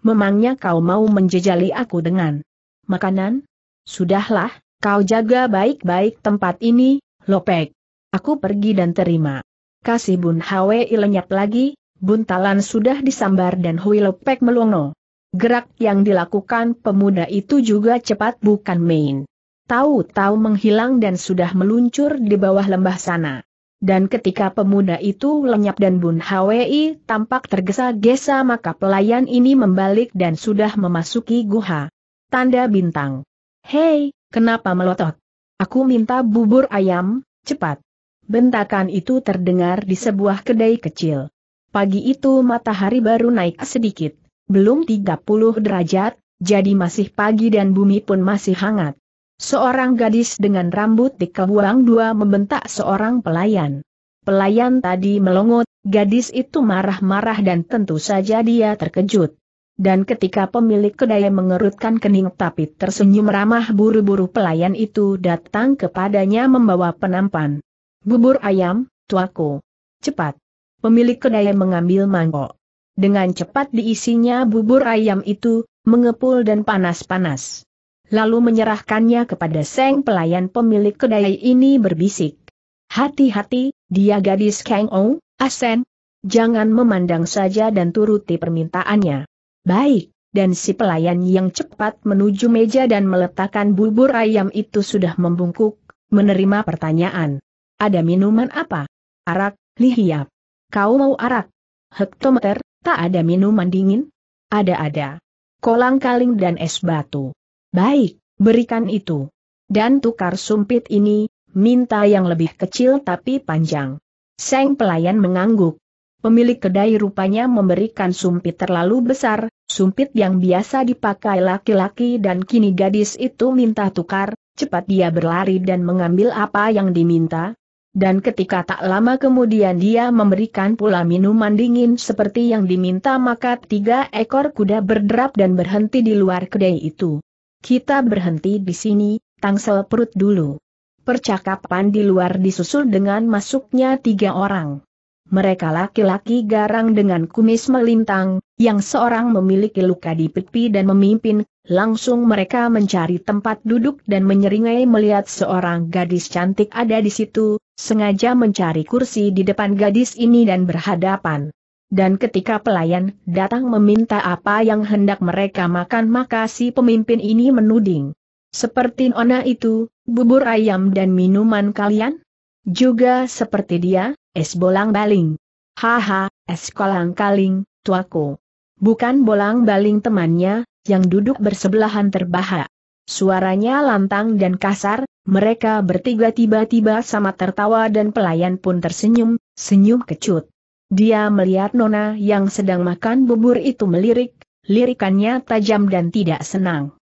Memangnya kau mau menjejali aku dengan makanan? Sudahlah, kau jaga baik-baik tempat ini, Lopek. Aku pergi dan terima. Kasih Bun Hwe lenyap lagi, buntalan sudah disambar dan lepek melongo. Gerak yang dilakukan pemuda itu juga cepat bukan main. Tahu-tahu menghilang dan sudah meluncur di bawah lembah sana. Dan ketika pemuda itu lenyap dan Bun Hwi tampak tergesa-gesa maka pelayan ini membalik dan sudah memasuki guha. Tanda bintang. Hei, kenapa melotot? Aku minta bubur ayam, cepat. Bentakan itu terdengar di sebuah kedai kecil. Pagi itu matahari baru naik sedikit, belum 30 derajat, jadi masih pagi dan bumi pun masih hangat. Seorang gadis dengan rambut dikebuang dua membentak seorang pelayan. Pelayan tadi melongot, gadis itu marah-marah dan tentu saja dia terkejut. Dan ketika pemilik kedai mengerutkan kening tapi tersenyum ramah buru-buru pelayan itu datang kepadanya membawa penampan. Bubur ayam, tuaku. Cepat pemilik kedai mengambil mangkok. Dengan cepat diisinya bubur ayam itu, mengepul dan panas-panas. Lalu menyerahkannya kepada Seng pelayan pemilik kedai ini berbisik. Hati-hati, dia gadis Kang Asen. Jangan memandang saja dan turuti permintaannya. Baik, dan si pelayan yang cepat menuju meja dan meletakkan bubur ayam itu sudah membungkuk, menerima pertanyaan. Ada minuman apa? Arak, lihiap. Kau mau arak? Hektometer, tak ada minuman dingin? Ada-ada. Kolang-kaling dan es batu. Baik, berikan itu. Dan tukar sumpit ini, minta yang lebih kecil tapi panjang. Seng pelayan mengangguk. Pemilik kedai rupanya memberikan sumpit terlalu besar, sumpit yang biasa dipakai laki-laki dan kini gadis itu minta tukar, cepat dia berlari dan mengambil apa yang diminta, dan ketika tak lama kemudian dia memberikan pula minuman dingin seperti yang diminta maka tiga ekor kuda berderap dan berhenti di luar kedai itu. Kita berhenti di sini, tangsel perut dulu. Percakapan di luar disusul dengan masuknya tiga orang. Mereka laki-laki garang dengan kumis melintang, yang seorang memiliki luka di pipi dan memimpin Langsung mereka mencari tempat duduk dan menyeringai melihat seorang gadis cantik ada di situ, sengaja mencari kursi di depan gadis ini dan berhadapan. Dan ketika pelayan datang meminta apa yang hendak mereka makan maka si pemimpin ini menuding. Seperti Nona itu, bubur ayam dan minuman kalian? Juga seperti dia, es bolang baling. Haha, es kolang kaling, tuaku. Bukan bolang baling temannya, yang duduk bersebelahan terbahak. Suaranya lantang dan kasar, mereka bertiga tiba-tiba sama tertawa dan pelayan pun tersenyum, senyum kecut. Dia melihat Nona yang sedang makan bubur itu melirik, lirikannya tajam dan tidak senang.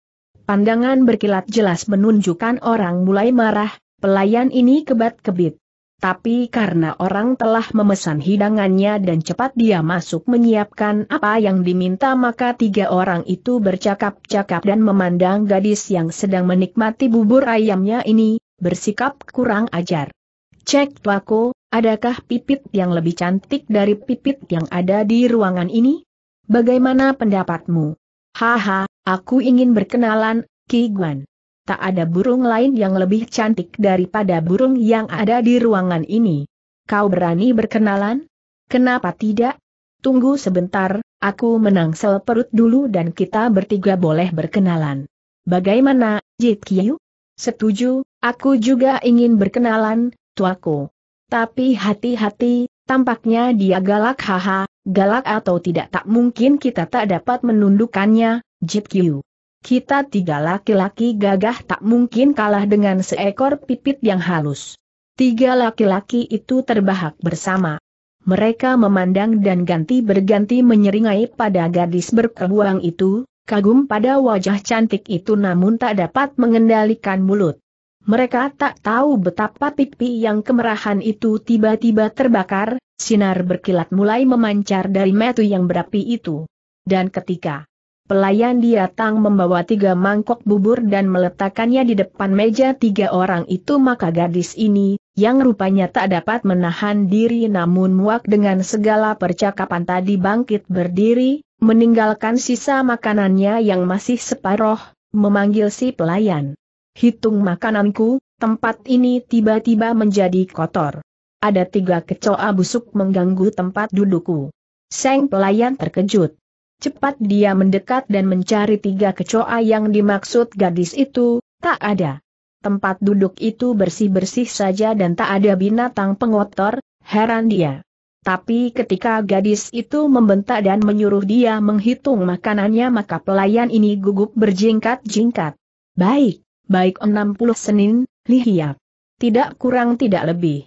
Pandangan berkilat jelas menunjukkan orang mulai marah, pelayan ini kebat-kebit. Tapi karena orang telah memesan hidangannya dan cepat dia masuk menyiapkan apa yang diminta maka tiga orang itu bercakap-cakap dan memandang gadis yang sedang menikmati bubur ayamnya ini, bersikap kurang ajar. Cek Tuako, adakah pipit yang lebih cantik dari pipit yang ada di ruangan ini? Bagaimana pendapatmu? Haha, aku ingin berkenalan, Ki Guan tak ada burung lain yang lebih cantik daripada burung yang ada di ruangan ini. Kau berani berkenalan? Kenapa tidak? Tunggu sebentar, aku menangsel perut dulu dan kita bertiga boleh berkenalan. Bagaimana, Jit Kiyu? Setuju, aku juga ingin berkenalan, tuaku. Tapi hati-hati, tampaknya dia galak haha, galak atau tidak tak mungkin kita tak dapat menundukkannya, Jit Kiyu. Kita tiga laki-laki gagah tak mungkin kalah dengan seekor pipit yang halus. Tiga laki-laki itu terbahak bersama. Mereka memandang dan ganti berganti menyeringai pada gadis berkebuang itu, kagum pada wajah cantik itu namun tak dapat mengendalikan mulut. Mereka tak tahu betapa pipi yang kemerahan itu tiba-tiba terbakar, sinar berkilat mulai memancar dari metu yang berapi itu. Dan ketika Pelayan datang membawa tiga mangkok bubur dan meletakkannya di depan meja tiga orang itu maka gadis ini, yang rupanya tak dapat menahan diri namun muak dengan segala percakapan tadi bangkit berdiri, meninggalkan sisa makanannya yang masih separoh, memanggil si pelayan. Hitung makananku, tempat ini tiba-tiba menjadi kotor. Ada tiga kecoa busuk mengganggu tempat dudukku. Seng pelayan terkejut. Cepat dia mendekat dan mencari tiga kecoa yang dimaksud gadis itu, tak ada. Tempat duduk itu bersih-bersih saja dan tak ada binatang pengotor, heran dia. Tapi ketika gadis itu membentak dan menyuruh dia menghitung makanannya maka pelayan ini gugup berjingkat-jingkat. Baik, baik 60 Senin, lihiap. Tidak kurang tidak lebih.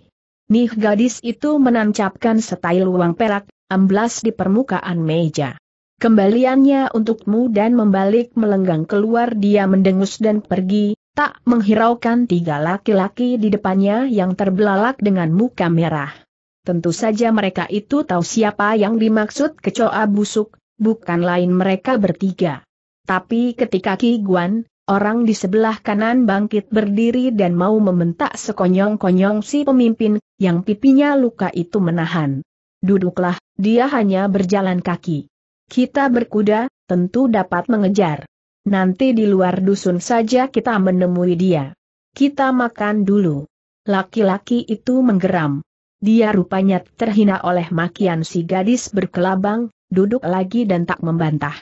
Nih gadis itu menancapkan setail uang perak, amblas di permukaan meja. Kembaliannya untukmu dan membalik melenggang keluar dia mendengus dan pergi, tak menghiraukan tiga laki-laki di depannya yang terbelalak dengan muka merah. Tentu saja mereka itu tahu siapa yang dimaksud kecoa busuk, bukan lain mereka bertiga. Tapi ketika Ki Guan, orang di sebelah kanan bangkit berdiri dan mau membentak sekonyong-konyong si pemimpin, yang pipinya luka itu menahan. Duduklah, dia hanya berjalan kaki. Kita berkuda, tentu dapat mengejar. Nanti di luar dusun saja kita menemui dia. Kita makan dulu. Laki-laki itu menggeram. Dia rupanya terhina oleh makian si gadis berkelabang, duduk lagi dan tak membantah.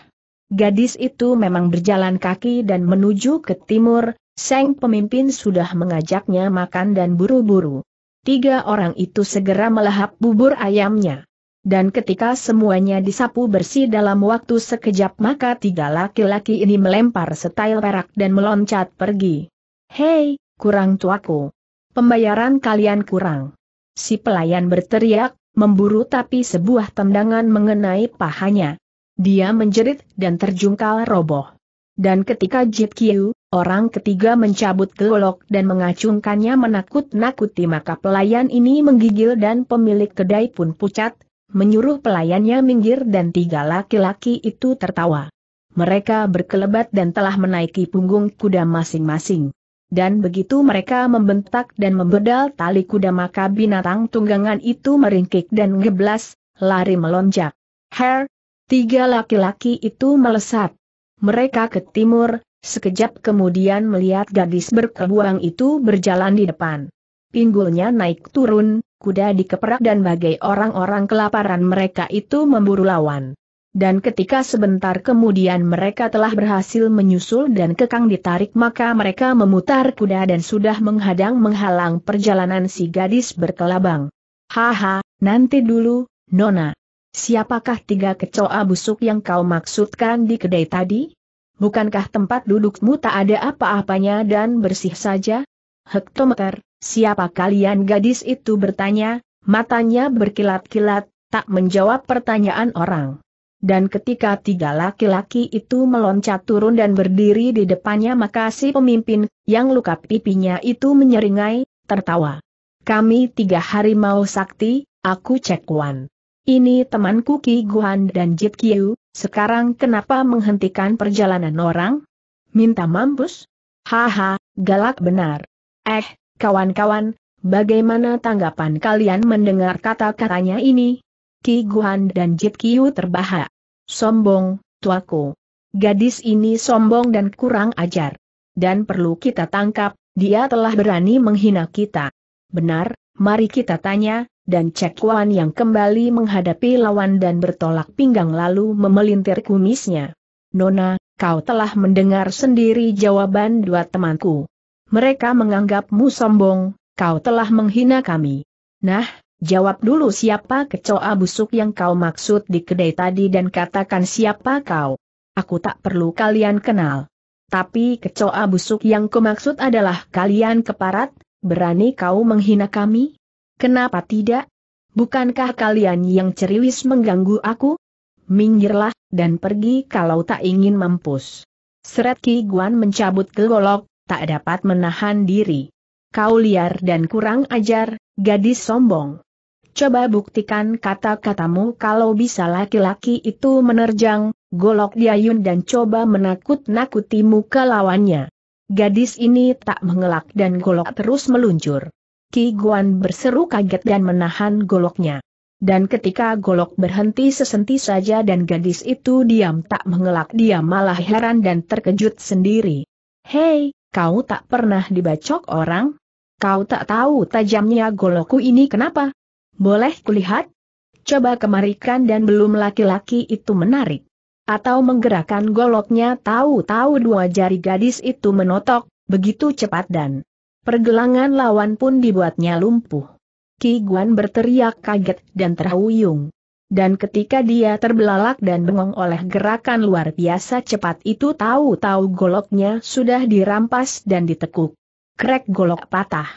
Gadis itu memang berjalan kaki dan menuju ke timur, Seng pemimpin sudah mengajaknya makan dan buru-buru. Tiga orang itu segera melahap bubur ayamnya. Dan ketika semuanya disapu bersih dalam waktu sekejap maka tiga laki-laki ini melempar setail perak dan meloncat pergi. Hei, kurang tuaku. Pembayaran kalian kurang. Si pelayan berteriak, memburu tapi sebuah tendangan mengenai pahanya. Dia menjerit dan terjungkal roboh. Dan ketika Jit Kiu, orang ketiga mencabut golok dan mengacungkannya menakut-nakuti maka pelayan ini menggigil dan pemilik kedai pun pucat, menyuruh pelayannya minggir dan tiga laki-laki itu tertawa. Mereka berkelebat dan telah menaiki punggung kuda masing-masing. Dan begitu mereka membentak dan membedal tali kuda maka binatang tunggangan itu meringkik dan ngeblas, lari melonjak. Her, tiga laki-laki itu melesat. Mereka ke timur, sekejap kemudian melihat gadis berkebuang itu berjalan di depan. Pinggulnya naik turun, kuda dikeperak dan bagai orang-orang kelaparan mereka itu memburu lawan. Dan ketika sebentar kemudian mereka telah berhasil menyusul dan kekang ditarik maka mereka memutar kuda dan sudah menghadang menghalang perjalanan si gadis berkelabang. Haha, nanti dulu, Nona. Siapakah tiga kecoa busuk yang kau maksudkan di kedai tadi? Bukankah tempat dudukmu tak ada apa-apanya dan bersih saja? Hektometer, Siapa kalian gadis itu bertanya, matanya berkilat-kilat, tak menjawab pertanyaan orang. Dan ketika tiga laki-laki itu meloncat turun dan berdiri di depannya maka si pemimpin, yang luka pipinya itu menyeringai, tertawa. Kami tiga harimau sakti, aku cekuan. Ini temanku Ki Guan dan Jit Kiu, sekarang kenapa menghentikan perjalanan orang? Minta mampus? Haha, galak benar. Eh, Kawan-kawan, bagaimana tanggapan kalian mendengar kata-katanya ini? Ki Guan dan Jit Kiu terbahak. Sombong, tuaku. Gadis ini sombong dan kurang ajar. Dan perlu kita tangkap, dia telah berani menghina kita. Benar, mari kita tanya, dan Cek Kuan yang kembali menghadapi lawan dan bertolak pinggang lalu memelintir kumisnya. Nona, kau telah mendengar sendiri jawaban dua temanku mereka menganggapmu sombong, kau telah menghina kami. Nah, jawab dulu siapa kecoa busuk yang kau maksud di kedai tadi dan katakan siapa kau. Aku tak perlu kalian kenal. Tapi kecoa busuk yang kau maksud adalah kalian keparat, berani kau menghina kami? Kenapa tidak? Bukankah kalian yang ceriwis mengganggu aku? Minggirlah, dan pergi kalau tak ingin mampus. Seret Ki Guan mencabut golok, tak dapat menahan diri. Kau liar dan kurang ajar, gadis sombong. Coba buktikan kata-katamu kalau bisa laki-laki itu menerjang, golok diayun dan coba menakut-nakuti muka lawannya. Gadis ini tak mengelak dan golok terus meluncur. Ki Guan berseru kaget dan menahan goloknya. Dan ketika golok berhenti sesenti saja dan gadis itu diam tak mengelak dia malah heran dan terkejut sendiri. Hei, Kau tak pernah dibacok orang? Kau tak tahu tajamnya goloku ini kenapa? Boleh kulihat? Coba kemarikan dan belum laki-laki itu menarik. Atau menggerakkan goloknya tahu-tahu dua jari gadis itu menotok, begitu cepat dan pergelangan lawan pun dibuatnya lumpuh. Ki Guan berteriak kaget dan terhuyung dan ketika dia terbelalak dan bengong oleh gerakan luar biasa cepat itu tahu-tahu goloknya sudah dirampas dan ditekuk. Krek golok patah.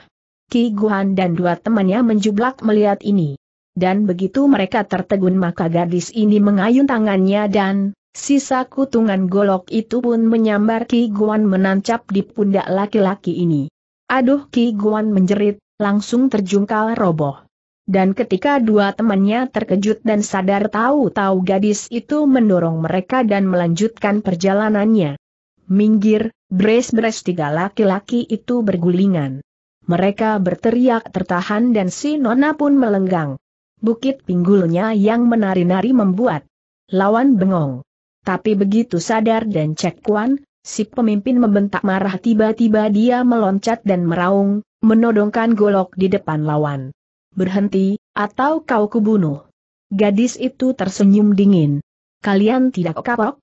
Ki Guhan dan dua temannya menjublak melihat ini. Dan begitu mereka tertegun maka gadis ini mengayun tangannya dan, sisa kutungan golok itu pun menyambar Ki Guan menancap di pundak laki-laki ini. Aduh Ki Guan menjerit, langsung terjungkal roboh. Dan ketika dua temannya terkejut dan sadar tahu-tahu gadis itu mendorong mereka dan melanjutkan perjalanannya. Minggir, beres-beres tiga laki-laki itu bergulingan. Mereka berteriak tertahan dan si Nona pun melenggang. Bukit pinggulnya yang menari-nari membuat lawan bengong. Tapi begitu sadar dan cek kuan, si pemimpin membentak marah tiba-tiba dia meloncat dan meraung, menodongkan golok di depan lawan berhenti, atau kau kubunuh. Gadis itu tersenyum dingin. Kalian tidak kapok?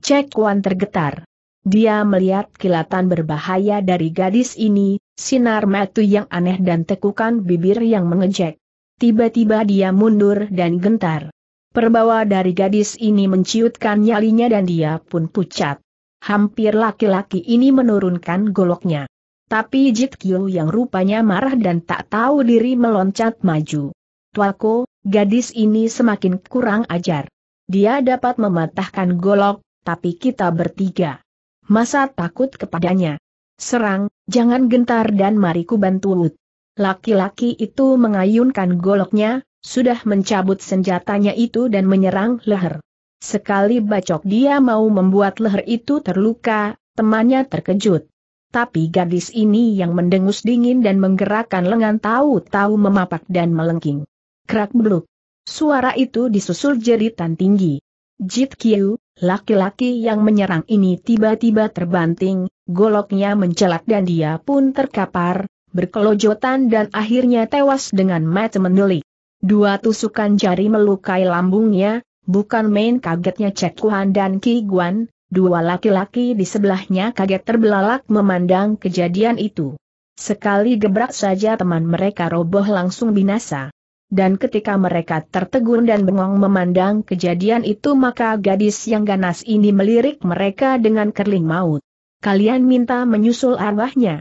Cek Kuan tergetar. Dia melihat kilatan berbahaya dari gadis ini, sinar mata yang aneh dan tekukan bibir yang mengejek. Tiba-tiba dia mundur dan gentar. Perbawa dari gadis ini menciutkan nyalinya dan dia pun pucat. Hampir laki-laki ini menurunkan goloknya. Tapi Jit Kyu yang rupanya marah dan tak tahu diri meloncat maju. Tuako, gadis ini semakin kurang ajar. Dia dapat mematahkan golok, tapi kita bertiga. Masa takut kepadanya. Serang, jangan gentar dan mariku bantu Laki-laki itu mengayunkan goloknya, sudah mencabut senjatanya itu dan menyerang leher. Sekali bacok dia mau membuat leher itu terluka, temannya terkejut tapi gadis ini yang mendengus dingin dan menggerakkan lengan tahu-tahu memapak dan melengking. Krak beluk. Suara itu disusul jeritan tinggi. Jit Kiu, laki-laki yang menyerang ini tiba-tiba terbanting, goloknya mencelat dan dia pun terkapar, berkelojotan dan akhirnya tewas dengan mata menelik. Dua tusukan jari melukai lambungnya, bukan main kagetnya Kuan dan Ki Guan, Dua laki-laki di sebelahnya kaget terbelalak memandang kejadian itu. Sekali gebrak saja teman mereka roboh langsung binasa. Dan ketika mereka tertegun dan bengong memandang kejadian itu maka gadis yang ganas ini melirik mereka dengan kerling maut. Kalian minta menyusul arwahnya.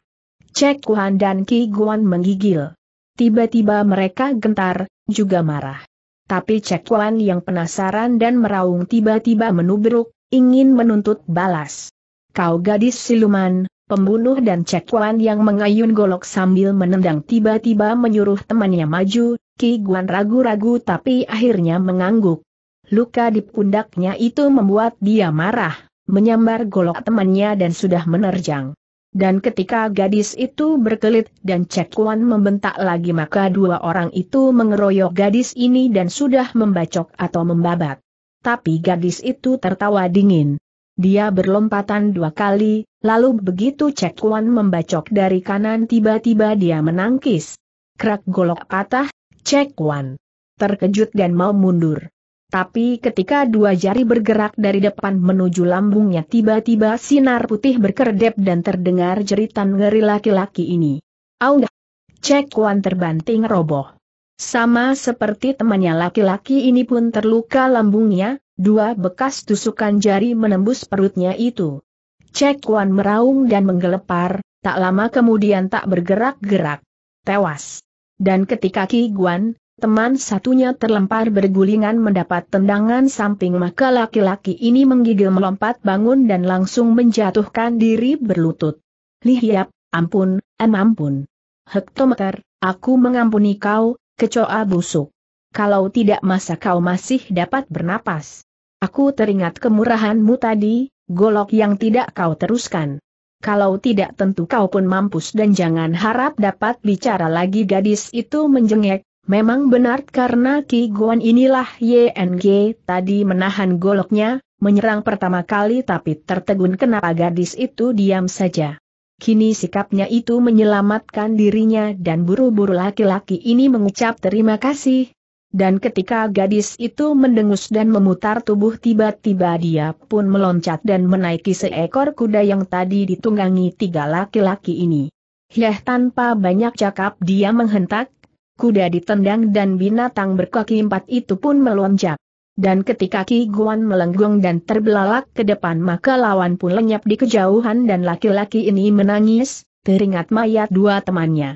Cek Kuan dan Ki Guan menggigil. Tiba-tiba mereka gentar, juga marah. Tapi Cek Kuan yang penasaran dan meraung tiba-tiba menubruk, ingin menuntut balas. Kau gadis siluman, pembunuh dan cekuan yang mengayun golok sambil menendang tiba-tiba menyuruh temannya maju, Ki Guan ragu-ragu tapi akhirnya mengangguk. Luka di pundaknya itu membuat dia marah, menyambar golok temannya dan sudah menerjang. Dan ketika gadis itu berkelit dan cekuan membentak lagi maka dua orang itu mengeroyok gadis ini dan sudah membacok atau membabat tapi gadis itu tertawa dingin. Dia berlompatan dua kali, lalu begitu Cek Kuan membacok dari kanan tiba-tiba dia menangkis. Kerak golok patah, Cek Kuan terkejut dan mau mundur. Tapi ketika dua jari bergerak dari depan menuju lambungnya tiba-tiba sinar putih berkedip dan terdengar jeritan ngeri laki-laki ini. Aung! Cek Kuan terbanting roboh. Sama seperti temannya laki-laki ini pun terluka lambungnya, dua bekas tusukan jari menembus perutnya itu. Cek Wan meraung dan menggelepar, tak lama kemudian tak bergerak-gerak. Tewas. Dan ketika Ki Guan, teman satunya terlempar bergulingan mendapat tendangan samping maka laki-laki ini menggigil melompat bangun dan langsung menjatuhkan diri berlutut. Lihiap, ampun, em ampun. Hektometer, aku mengampuni kau, Kecoa busuk. Kalau tidak masa kau masih dapat bernapas. Aku teringat kemurahanmu tadi, golok yang tidak kau teruskan. Kalau tidak tentu kau pun mampus dan jangan harap dapat bicara lagi gadis itu menjengek, memang benar karena Ki Guan inilah YNG tadi menahan goloknya, menyerang pertama kali tapi tertegun kenapa gadis itu diam saja. Kini sikapnya itu menyelamatkan dirinya dan buru-buru laki-laki ini mengucap terima kasih. Dan ketika gadis itu mendengus dan memutar tubuh tiba-tiba dia pun meloncat dan menaiki seekor kuda yang tadi ditunggangi tiga laki-laki ini. ya tanpa banyak cakap dia menghentak, kuda ditendang dan binatang berkaki empat itu pun melonjak dan ketika Ki Guan melenggung dan terbelalak ke depan maka lawan pun lenyap di kejauhan dan laki-laki ini menangis, teringat mayat dua temannya.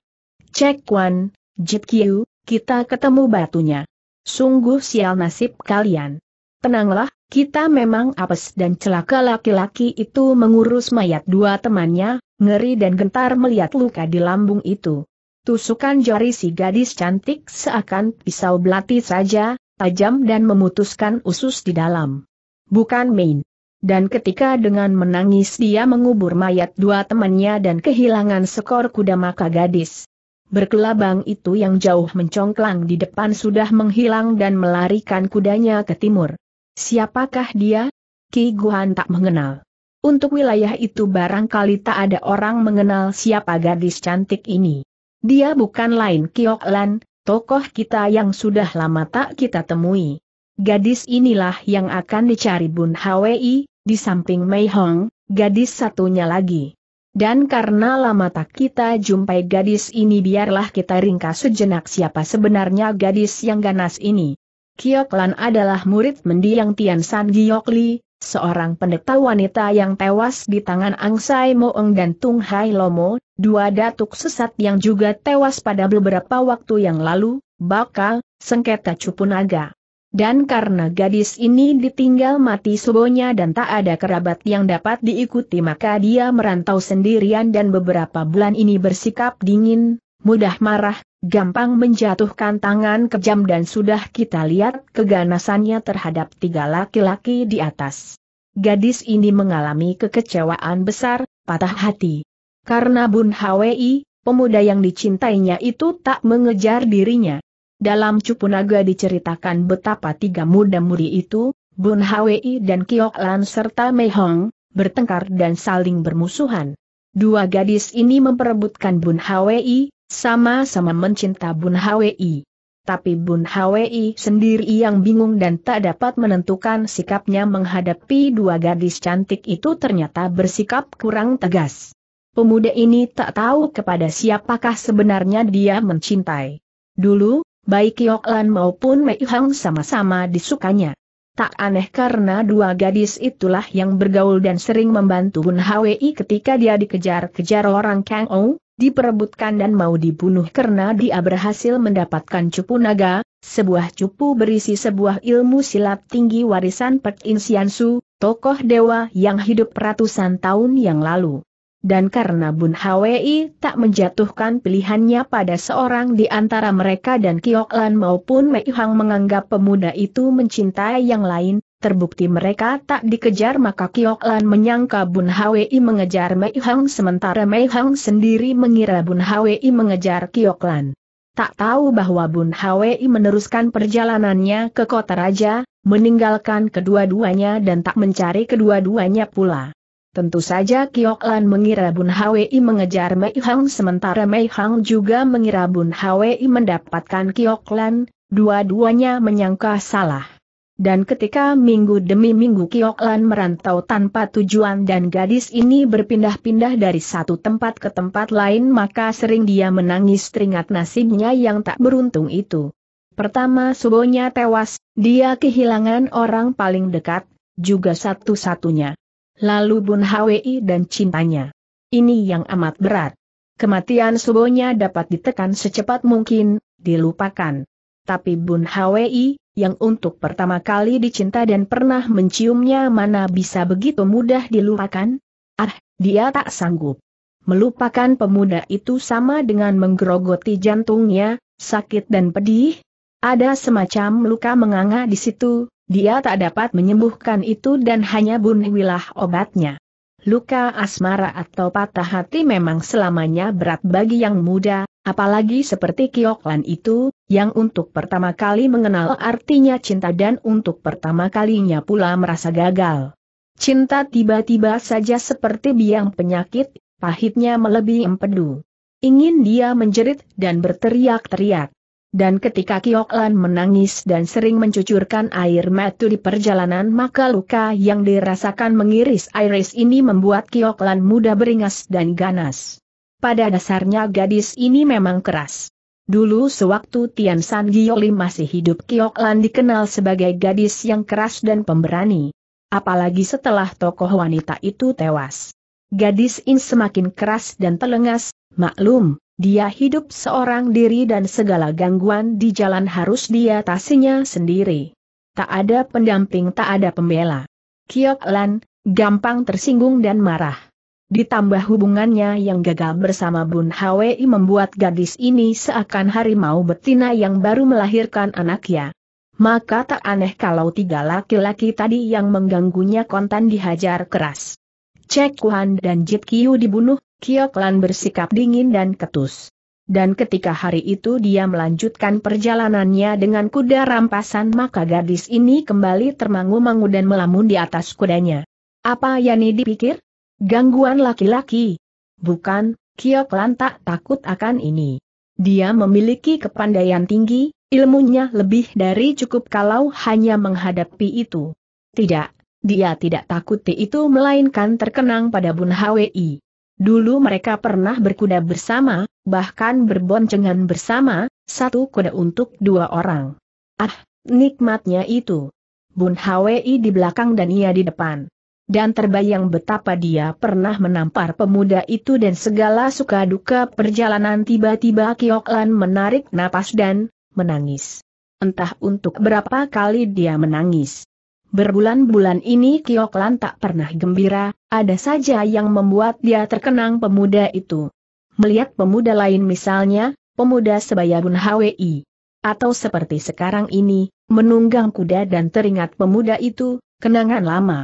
Cek Kuan, Jit Kiu, kita ketemu batunya. Sungguh sial nasib kalian. Tenanglah, kita memang apes dan celaka laki-laki itu mengurus mayat dua temannya, ngeri dan gentar melihat luka di lambung itu. Tusukan jari si gadis cantik seakan pisau belati saja, tajam dan memutuskan usus di dalam. Bukan main. Dan ketika dengan menangis dia mengubur mayat dua temannya dan kehilangan skor kuda maka gadis berkelabang itu yang jauh mencongklang di depan sudah menghilang dan melarikan kudanya ke timur. Siapakah dia? Ki Guhan tak mengenal. Untuk wilayah itu barangkali tak ada orang mengenal siapa gadis cantik ini. Dia bukan lain Kiok Lan, tokoh kita yang sudah lama tak kita temui. Gadis inilah yang akan dicari Bun Hwi, di samping Mei Hong, gadis satunya lagi. Dan karena lama tak kita jumpai gadis ini biarlah kita ringkas sejenak siapa sebenarnya gadis yang ganas ini. Kiok adalah murid mendiang Tian San Giok Li, seorang pendeta wanita yang tewas di tangan Ang Sai dan Tung Hai Lomo, dua datuk sesat yang juga tewas pada beberapa waktu yang lalu, bakal, sengketa cupu naga. Dan karena gadis ini ditinggal mati subonya dan tak ada kerabat yang dapat diikuti maka dia merantau sendirian dan beberapa bulan ini bersikap dingin, mudah marah, gampang menjatuhkan tangan kejam dan sudah kita lihat keganasannya terhadap tiga laki-laki di atas. Gadis ini mengalami kekecewaan besar, patah hati. Karena Bun Hwi, pemuda yang dicintainya itu tak mengejar dirinya. Dalam cupu naga diceritakan betapa tiga muda muri itu, Bun Hwi dan Kiok Lan serta Mei Hong, bertengkar dan saling bermusuhan. Dua gadis ini memperebutkan Bun Hwi, sama-sama mencinta Bun Hwi. Tapi Bun Hwi sendiri yang bingung dan tak dapat menentukan sikapnya menghadapi dua gadis cantik itu ternyata bersikap kurang tegas. Pemuda ini tak tahu kepada siapakah sebenarnya dia mencintai. Dulu, baik Yok Lan maupun Mei Hang sama-sama disukanya. Tak aneh karena dua gadis itulah yang bergaul dan sering membantu Bun Hwi ketika dia dikejar-kejar orang Kang Ou, diperebutkan dan mau dibunuh karena dia berhasil mendapatkan cupu naga, sebuah cupu berisi sebuah ilmu silat tinggi warisan Pek In Su, tokoh dewa yang hidup ratusan tahun yang lalu dan karena Bun Hwi tak menjatuhkan pilihannya pada seorang di antara mereka dan Kiok Lan maupun Mei Hang menganggap pemuda itu mencintai yang lain, terbukti mereka tak dikejar maka Kiok Lan menyangka Bun Hwi mengejar Mei Hang sementara Mei Hang sendiri mengira Bun Hwi mengejar Kiok Lan. Tak tahu bahwa Bun Hwi meneruskan perjalanannya ke kota raja, meninggalkan kedua-duanya dan tak mencari kedua-duanya pula. Tentu saja Kiok Lan mengira Bun Hwi mengejar Mei Hang sementara Mei Hang juga mengira Bun Hwi mendapatkan Kiok Lan, dua-duanya menyangka salah. Dan ketika minggu demi minggu Kiok Lan merantau tanpa tujuan dan gadis ini berpindah-pindah dari satu tempat ke tempat lain maka sering dia menangis teringat nasibnya yang tak beruntung itu. Pertama subonya tewas, dia kehilangan orang paling dekat, juga satu-satunya lalu Bun Hwi dan cintanya. Ini yang amat berat. Kematian subonya dapat ditekan secepat mungkin, dilupakan. Tapi Bun Hwi, yang untuk pertama kali dicinta dan pernah menciumnya mana bisa begitu mudah dilupakan? Ah, dia tak sanggup. Melupakan pemuda itu sama dengan menggerogoti jantungnya, sakit dan pedih. Ada semacam luka menganga di situ, dia tak dapat menyembuhkan itu dan hanya bunuhilah obatnya. Luka asmara atau patah hati memang selamanya berat bagi yang muda, apalagi seperti Kioklan itu, yang untuk pertama kali mengenal artinya cinta dan untuk pertama kalinya pula merasa gagal. Cinta tiba-tiba saja seperti biang penyakit, pahitnya melebihi empedu. Ingin dia menjerit dan berteriak-teriak. Dan ketika Kiok Lan menangis dan sering mencucurkan air mata di perjalanan maka luka yang dirasakan mengiris iris ini membuat Kiok Lan mudah beringas dan ganas. Pada dasarnya gadis ini memang keras. Dulu sewaktu Tian San Gioli masih hidup Kiok Lan dikenal sebagai gadis yang keras dan pemberani. Apalagi setelah tokoh wanita itu tewas. Gadis ini semakin keras dan telengas, maklum, dia hidup seorang diri dan segala gangguan di jalan harus diatasinya sendiri. Tak ada pendamping tak ada pembela. Kiok Lan, gampang tersinggung dan marah. Ditambah hubungannya yang gagal bersama Bun Hwi membuat gadis ini seakan harimau betina yang baru melahirkan anaknya. Maka tak aneh kalau tiga laki-laki tadi yang mengganggunya kontan dihajar keras. Cek Kuan dan Jit Kiu dibunuh, Kioklan bersikap dingin dan ketus. Dan ketika hari itu dia melanjutkan perjalanannya dengan kuda rampasan maka gadis ini kembali termangu-mangu dan melamun di atas kudanya. Apa Yani dipikir? Gangguan laki-laki. Bukan, Kioklan tak takut akan ini. Dia memiliki kepandaian tinggi, ilmunya lebih dari cukup kalau hanya menghadapi itu. Tidak, dia tidak takut itu melainkan terkenang pada Bun Hwi. Dulu mereka pernah berkuda bersama, bahkan berboncengan bersama, satu kuda untuk dua orang. Ah, nikmatnya itu. Bun Hwi di belakang dan ia di depan. Dan terbayang betapa dia pernah menampar pemuda itu dan segala suka duka perjalanan tiba-tiba Kioklan menarik napas dan menangis. Entah untuk berapa kali dia menangis. Berbulan-bulan ini Kioklan tak pernah gembira, ada saja yang membuat dia terkenang pemuda itu. Melihat pemuda lain misalnya, pemuda sebaya Bun HWI. Atau seperti sekarang ini, menunggang kuda dan teringat pemuda itu, kenangan lama.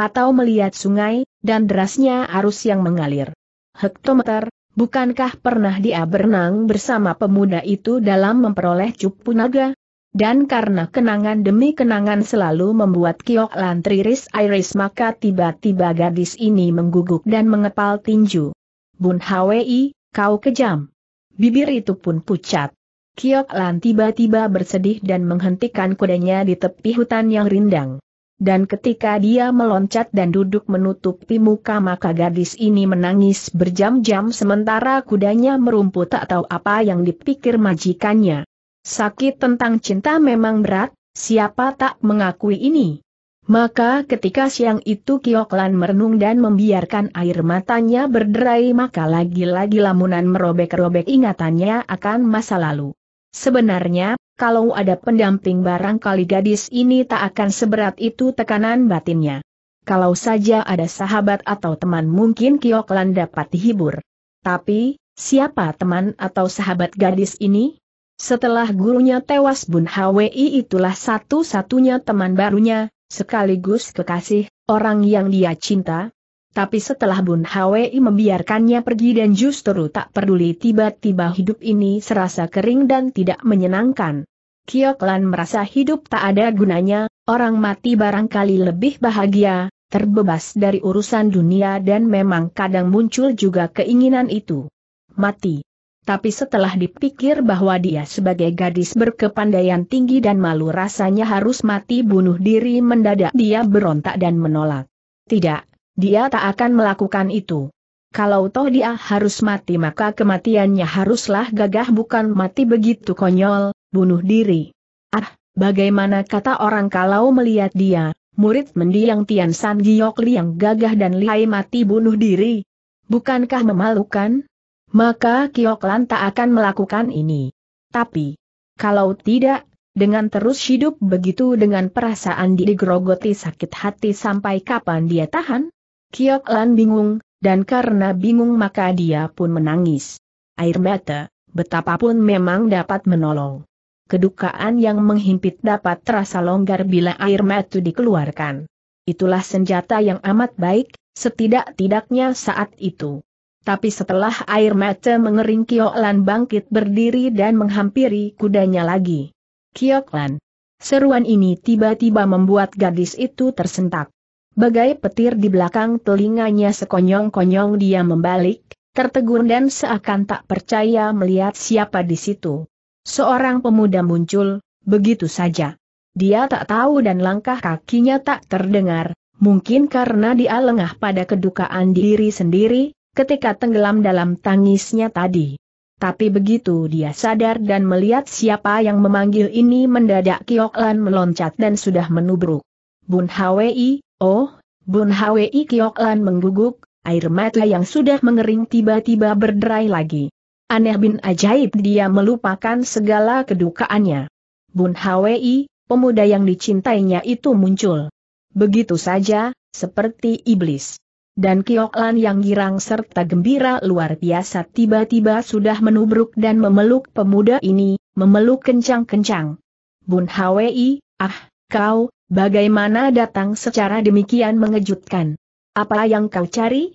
Atau melihat sungai, dan derasnya arus yang mengalir. Hektometer, bukankah pernah dia berenang bersama pemuda itu dalam memperoleh cupu naga? Dan karena kenangan demi kenangan selalu membuat Kiok Lan Iris maka tiba-tiba gadis ini mengguguk dan mengepal tinju. Bun Hwi, kau kejam. Bibir itu pun pucat. Kiok Lan tiba-tiba bersedih dan menghentikan kudanya di tepi hutan yang rindang. Dan ketika dia meloncat dan duduk menutupi muka maka gadis ini menangis berjam-jam sementara kudanya merumput tak tahu apa yang dipikir majikannya. Sakit tentang cinta memang berat, siapa tak mengakui ini? Maka ketika siang itu Kioklan merenung dan membiarkan air matanya berderai maka lagi-lagi lamunan merobek-robek ingatannya akan masa lalu. Sebenarnya, kalau ada pendamping barangkali gadis ini tak akan seberat itu tekanan batinnya. Kalau saja ada sahabat atau teman mungkin Kioklan dapat dihibur. Tapi, siapa teman atau sahabat gadis ini? Setelah gurunya tewas Bun Hwi itulah satu-satunya teman barunya, sekaligus kekasih, orang yang dia cinta. Tapi setelah Bun Hwi membiarkannya pergi dan justru tak peduli tiba-tiba hidup ini serasa kering dan tidak menyenangkan. Kioklan merasa hidup tak ada gunanya, orang mati barangkali lebih bahagia, terbebas dari urusan dunia dan memang kadang muncul juga keinginan itu. Mati. Tapi setelah dipikir bahwa dia sebagai gadis berkepandaian tinggi dan malu rasanya harus mati bunuh diri mendadak dia berontak dan menolak. Tidak, dia tak akan melakukan itu. Kalau toh dia harus mati maka kematiannya haruslah gagah bukan mati begitu konyol, bunuh diri. Ah, bagaimana kata orang kalau melihat dia, murid mendiang Tian San Giok Liang gagah dan lihai mati bunuh diri? Bukankah memalukan? maka Kioklan tak akan melakukan ini. Tapi, kalau tidak, dengan terus hidup begitu dengan perasaan digerogoti sakit hati sampai kapan dia tahan? Kioklan bingung, dan karena bingung maka dia pun menangis. Air mata, betapapun memang dapat menolong. Kedukaan yang menghimpit dapat terasa longgar bila air mata dikeluarkan. Itulah senjata yang amat baik, setidak-tidaknya saat itu. Tapi setelah air mata mengering Kioklan bangkit berdiri dan menghampiri kudanya lagi. Kioklan. Seruan ini tiba-tiba membuat gadis itu tersentak. Bagai petir di belakang telinganya sekonyong-konyong dia membalik, tertegun dan seakan tak percaya melihat siapa di situ. Seorang pemuda muncul, begitu saja. Dia tak tahu dan langkah kakinya tak terdengar, mungkin karena dia lengah pada kedukaan diri sendiri, ketika tenggelam dalam tangisnya tadi. Tapi begitu dia sadar dan melihat siapa yang memanggil ini mendadak Lan meloncat dan sudah menubruk. Bun Hwi, oh, Bun Hwi Lan mengguguk, air mata yang sudah mengering tiba-tiba berderai lagi. Aneh bin ajaib dia melupakan segala kedukaannya. Bun Hwi, pemuda yang dicintainya itu muncul. Begitu saja, seperti iblis dan Kioklan yang girang serta gembira luar biasa tiba-tiba sudah menubruk dan memeluk pemuda ini, memeluk kencang-kencang. Bun Hwi, ah, kau, bagaimana datang secara demikian mengejutkan? Apa yang kau cari?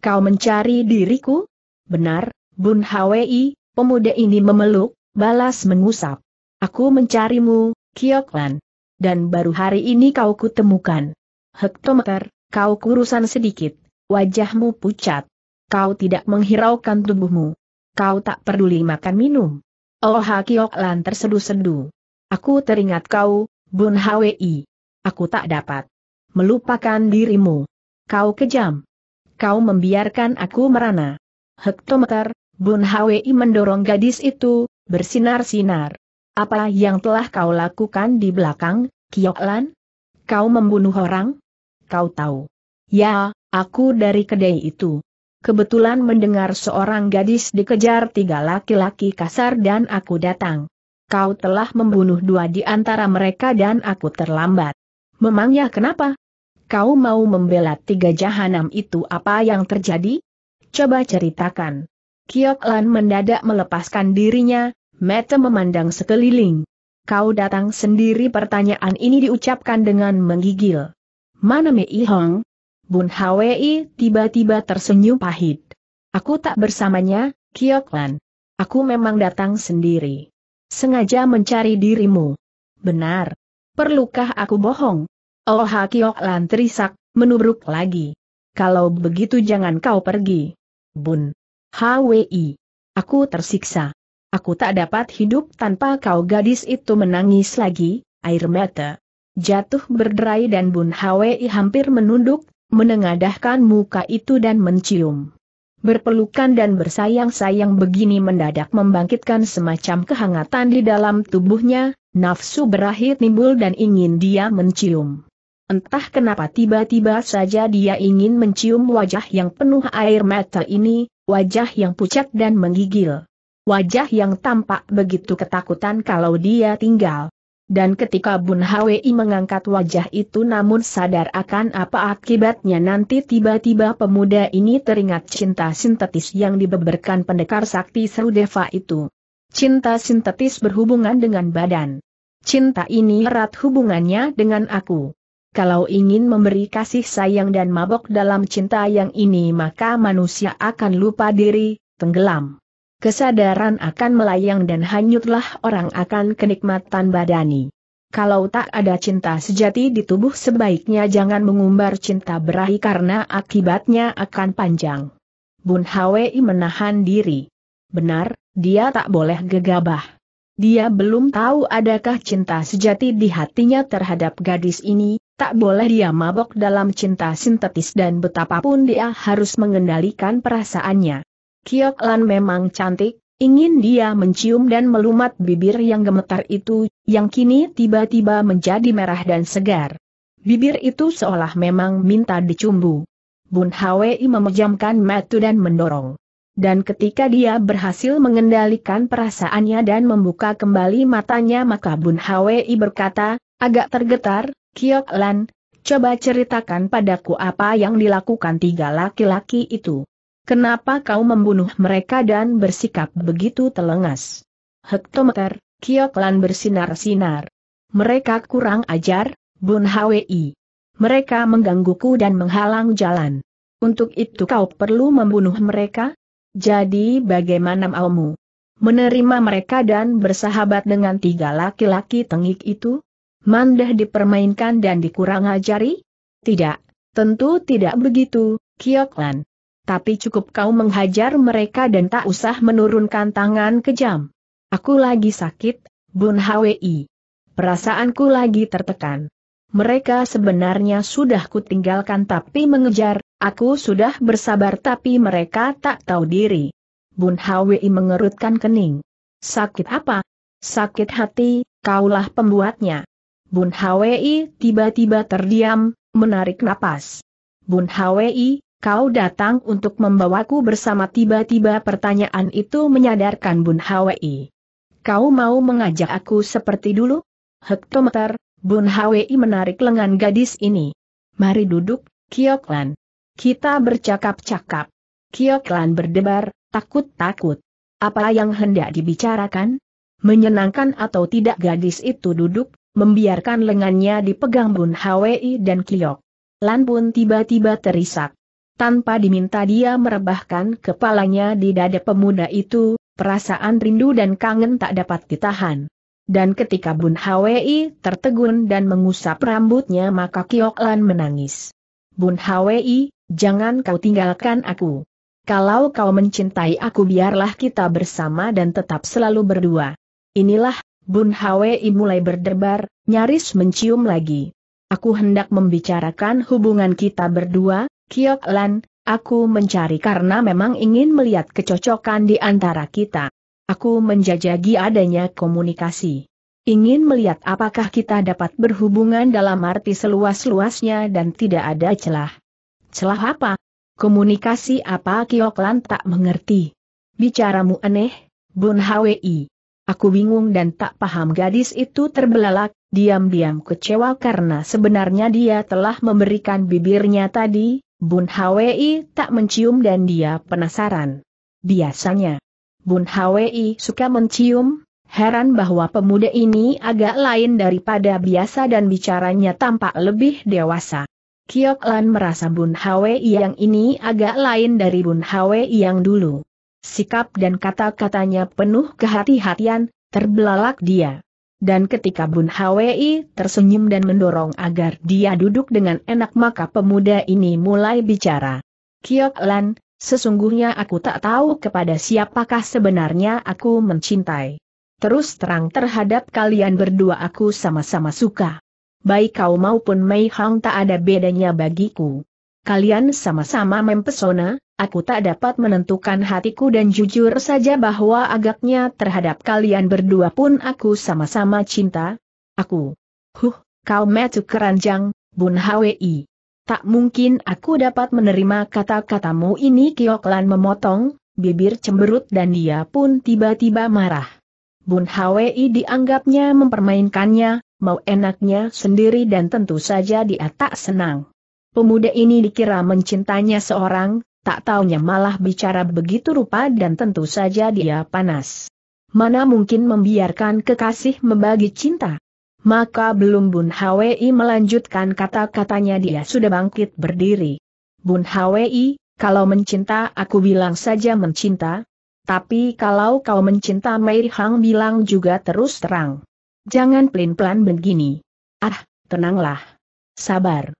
Kau mencari diriku? Benar, Bun Hwi, pemuda ini memeluk, balas mengusap. Aku mencarimu, Kioklan. Dan baru hari ini kau kutemukan. Hektometer, kau kurusan sedikit wajahmu pucat. Kau tidak menghiraukan tubuhmu. Kau tak peduli makan minum. Oh Hakiok Lan tersedu-sedu. Aku teringat kau, Bun Hwi. Aku tak dapat melupakan dirimu. Kau kejam. Kau membiarkan aku merana. Hektometer, Bun Hwi mendorong gadis itu, bersinar-sinar. Apa yang telah kau lakukan di belakang, Lan? Kau membunuh orang? Kau tahu. Ya, aku dari kedai itu. Kebetulan mendengar seorang gadis dikejar tiga laki-laki kasar dan aku datang. Kau telah membunuh dua di antara mereka dan aku terlambat. Memangnya kenapa? Kau mau membela tiga jahanam itu apa yang terjadi? Coba ceritakan. Kiok Lan mendadak melepaskan dirinya, Mete memandang sekeliling. Kau datang sendiri pertanyaan ini diucapkan dengan menggigil. Mana Mei Hong, Bun Hwi tiba-tiba tersenyum pahit. Aku tak bersamanya, Kioklan. Aku memang datang sendiri. Sengaja mencari dirimu. Benar. Perlukah aku bohong? Oh Ha Kioklan terisak, menubruk lagi. Kalau begitu jangan kau pergi. Bun. Hwi. Aku tersiksa. Aku tak dapat hidup tanpa kau gadis itu menangis lagi, air mata jatuh berderai dan Bun Hwi hampir menunduk menengadahkan muka itu dan mencium. Berpelukan dan bersayang-sayang begini mendadak membangkitkan semacam kehangatan di dalam tubuhnya, nafsu berakhir timbul dan ingin dia mencium. Entah kenapa tiba-tiba saja dia ingin mencium wajah yang penuh air mata ini, wajah yang pucat dan menggigil. Wajah yang tampak begitu ketakutan kalau dia tinggal dan ketika Bun Hwi mengangkat wajah itu namun sadar akan apa akibatnya nanti tiba-tiba pemuda ini teringat cinta sintetis yang dibeberkan pendekar sakti Seru Deva itu. Cinta sintetis berhubungan dengan badan. Cinta ini erat hubungannya dengan aku. Kalau ingin memberi kasih sayang dan mabok dalam cinta yang ini maka manusia akan lupa diri, tenggelam kesadaran akan melayang dan hanyutlah orang akan kenikmatan badani. Kalau tak ada cinta sejati di tubuh sebaiknya jangan mengumbar cinta berahi karena akibatnya akan panjang. Bun Hwi menahan diri. Benar, dia tak boleh gegabah. Dia belum tahu adakah cinta sejati di hatinya terhadap gadis ini, tak boleh dia mabok dalam cinta sintetis dan betapapun dia harus mengendalikan perasaannya. Kiok Lan memang cantik, ingin dia mencium dan melumat bibir yang gemetar itu, yang kini tiba-tiba menjadi merah dan segar. Bibir itu seolah memang minta dicumbu. Bun Hwi memejamkan mata dan mendorong. Dan ketika dia berhasil mengendalikan perasaannya dan membuka kembali matanya maka Bun Hwi berkata, agak tergetar, Kiok Lan, coba ceritakan padaku apa yang dilakukan tiga laki-laki itu. Kenapa kau membunuh mereka dan bersikap begitu telengas? Hektometer, Kioklan bersinar-sinar. Mereka kurang ajar, Bun Hwi. Mereka menggangguku dan menghalang jalan. Untuk itu kau perlu membunuh mereka? Jadi bagaimana maumu? Menerima mereka dan bersahabat dengan tiga laki-laki tengik itu? Mandah dipermainkan dan dikurang ajari? Tidak, tentu tidak begitu, Kioklan tapi cukup kau menghajar mereka dan tak usah menurunkan tangan kejam. Aku lagi sakit, Bun Hwi. Perasaanku lagi tertekan. Mereka sebenarnya sudah kutinggalkan tapi mengejar, aku sudah bersabar tapi mereka tak tahu diri. Bun Hwi mengerutkan kening. Sakit apa? Sakit hati, kaulah pembuatnya. Bun Hwi tiba-tiba terdiam, menarik napas. Bun Hwi, kau datang untuk membawaku bersama tiba-tiba pertanyaan itu menyadarkan Bun Hwi. Kau mau mengajak aku seperti dulu? Hektometer, Bun Hwi menarik lengan gadis ini. Mari duduk, Kioklan. Kita bercakap-cakap. Kioklan berdebar, takut-takut. Apa yang hendak dibicarakan? Menyenangkan atau tidak gadis itu duduk, membiarkan lengannya dipegang Bun Hwi dan Kiok. Lan pun tiba-tiba terisak tanpa diminta dia merebahkan kepalanya di dada pemuda itu, perasaan rindu dan kangen tak dapat ditahan. Dan ketika Bun Hwi tertegun dan mengusap rambutnya maka Kiok Lan menangis. Bun Hwi, jangan kau tinggalkan aku. Kalau kau mencintai aku biarlah kita bersama dan tetap selalu berdua. Inilah, Bun Hwi mulai berdebar, nyaris mencium lagi. Aku hendak membicarakan hubungan kita berdua, Kiok Lan, aku mencari karena memang ingin melihat kecocokan di antara kita. Aku menjajagi adanya komunikasi. Ingin melihat apakah kita dapat berhubungan dalam arti seluas-luasnya dan tidak ada celah. Celah apa? Komunikasi apa Kiok Lan tak mengerti. Bicaramu aneh, Bun Hwi. Aku bingung dan tak paham gadis itu terbelalak, diam-diam kecewa karena sebenarnya dia telah memberikan bibirnya tadi, Bun Hwi tak mencium dan dia penasaran. Biasanya, Bun Hwi suka mencium, heran bahwa pemuda ini agak lain daripada biasa dan bicaranya tampak lebih dewasa. Kiok Lan merasa Bun Hwi yang ini agak lain dari Bun Hwi yang dulu. Sikap dan kata-katanya penuh kehati-hatian, terbelalak dia dan ketika Bun Hwi tersenyum dan mendorong agar dia duduk dengan enak maka pemuda ini mulai bicara. Kiok Lan, sesungguhnya aku tak tahu kepada siapakah sebenarnya aku mencintai. Terus terang terhadap kalian berdua aku sama-sama suka. Baik kau maupun Mei Hang tak ada bedanya bagiku. Kalian sama-sama mempesona, aku tak dapat menentukan hatiku dan jujur saja bahwa agaknya terhadap kalian berdua pun aku sama-sama cinta. Aku. Huh, kau metu keranjang, Bun Hwi. Tak mungkin aku dapat menerima kata-katamu ini Kioklan memotong, bibir cemberut dan dia pun tiba-tiba marah. Bun Hwi dianggapnya mempermainkannya, mau enaknya sendiri dan tentu saja dia tak senang. Pemuda ini dikira mencintanya seorang, tak taunya malah bicara begitu rupa dan tentu saja dia panas. Mana mungkin membiarkan kekasih membagi cinta? Maka belum Bun Hwi melanjutkan kata-katanya dia sudah bangkit berdiri. Bun Hwi, kalau mencinta aku bilang saja mencinta, tapi kalau kau mencinta Mei Hang bilang juga terus terang. Jangan pelin-pelan begini. Ah, tenanglah. Sabar.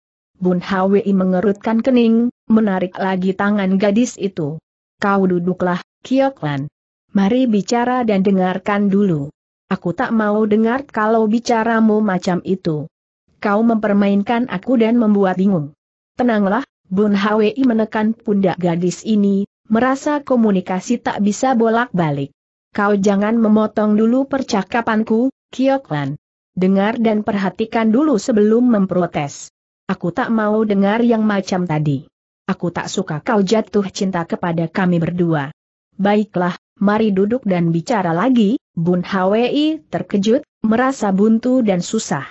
Bun Hwi mengerutkan kening, menarik lagi tangan gadis itu. Kau duduklah, Kioklan. Mari bicara dan dengarkan dulu. Aku tak mau dengar kalau bicaramu macam itu. Kau mempermainkan aku dan membuat bingung. Tenanglah, Bun Hwi menekan pundak gadis ini, merasa komunikasi tak bisa bolak-balik. Kau jangan memotong dulu percakapanku, Kioklan. Dengar dan perhatikan dulu sebelum memprotes. Aku tak mau dengar yang macam tadi. Aku tak suka kau jatuh cinta kepada kami berdua. Baiklah, mari duduk dan bicara lagi, Bun Hwi terkejut, merasa buntu dan susah.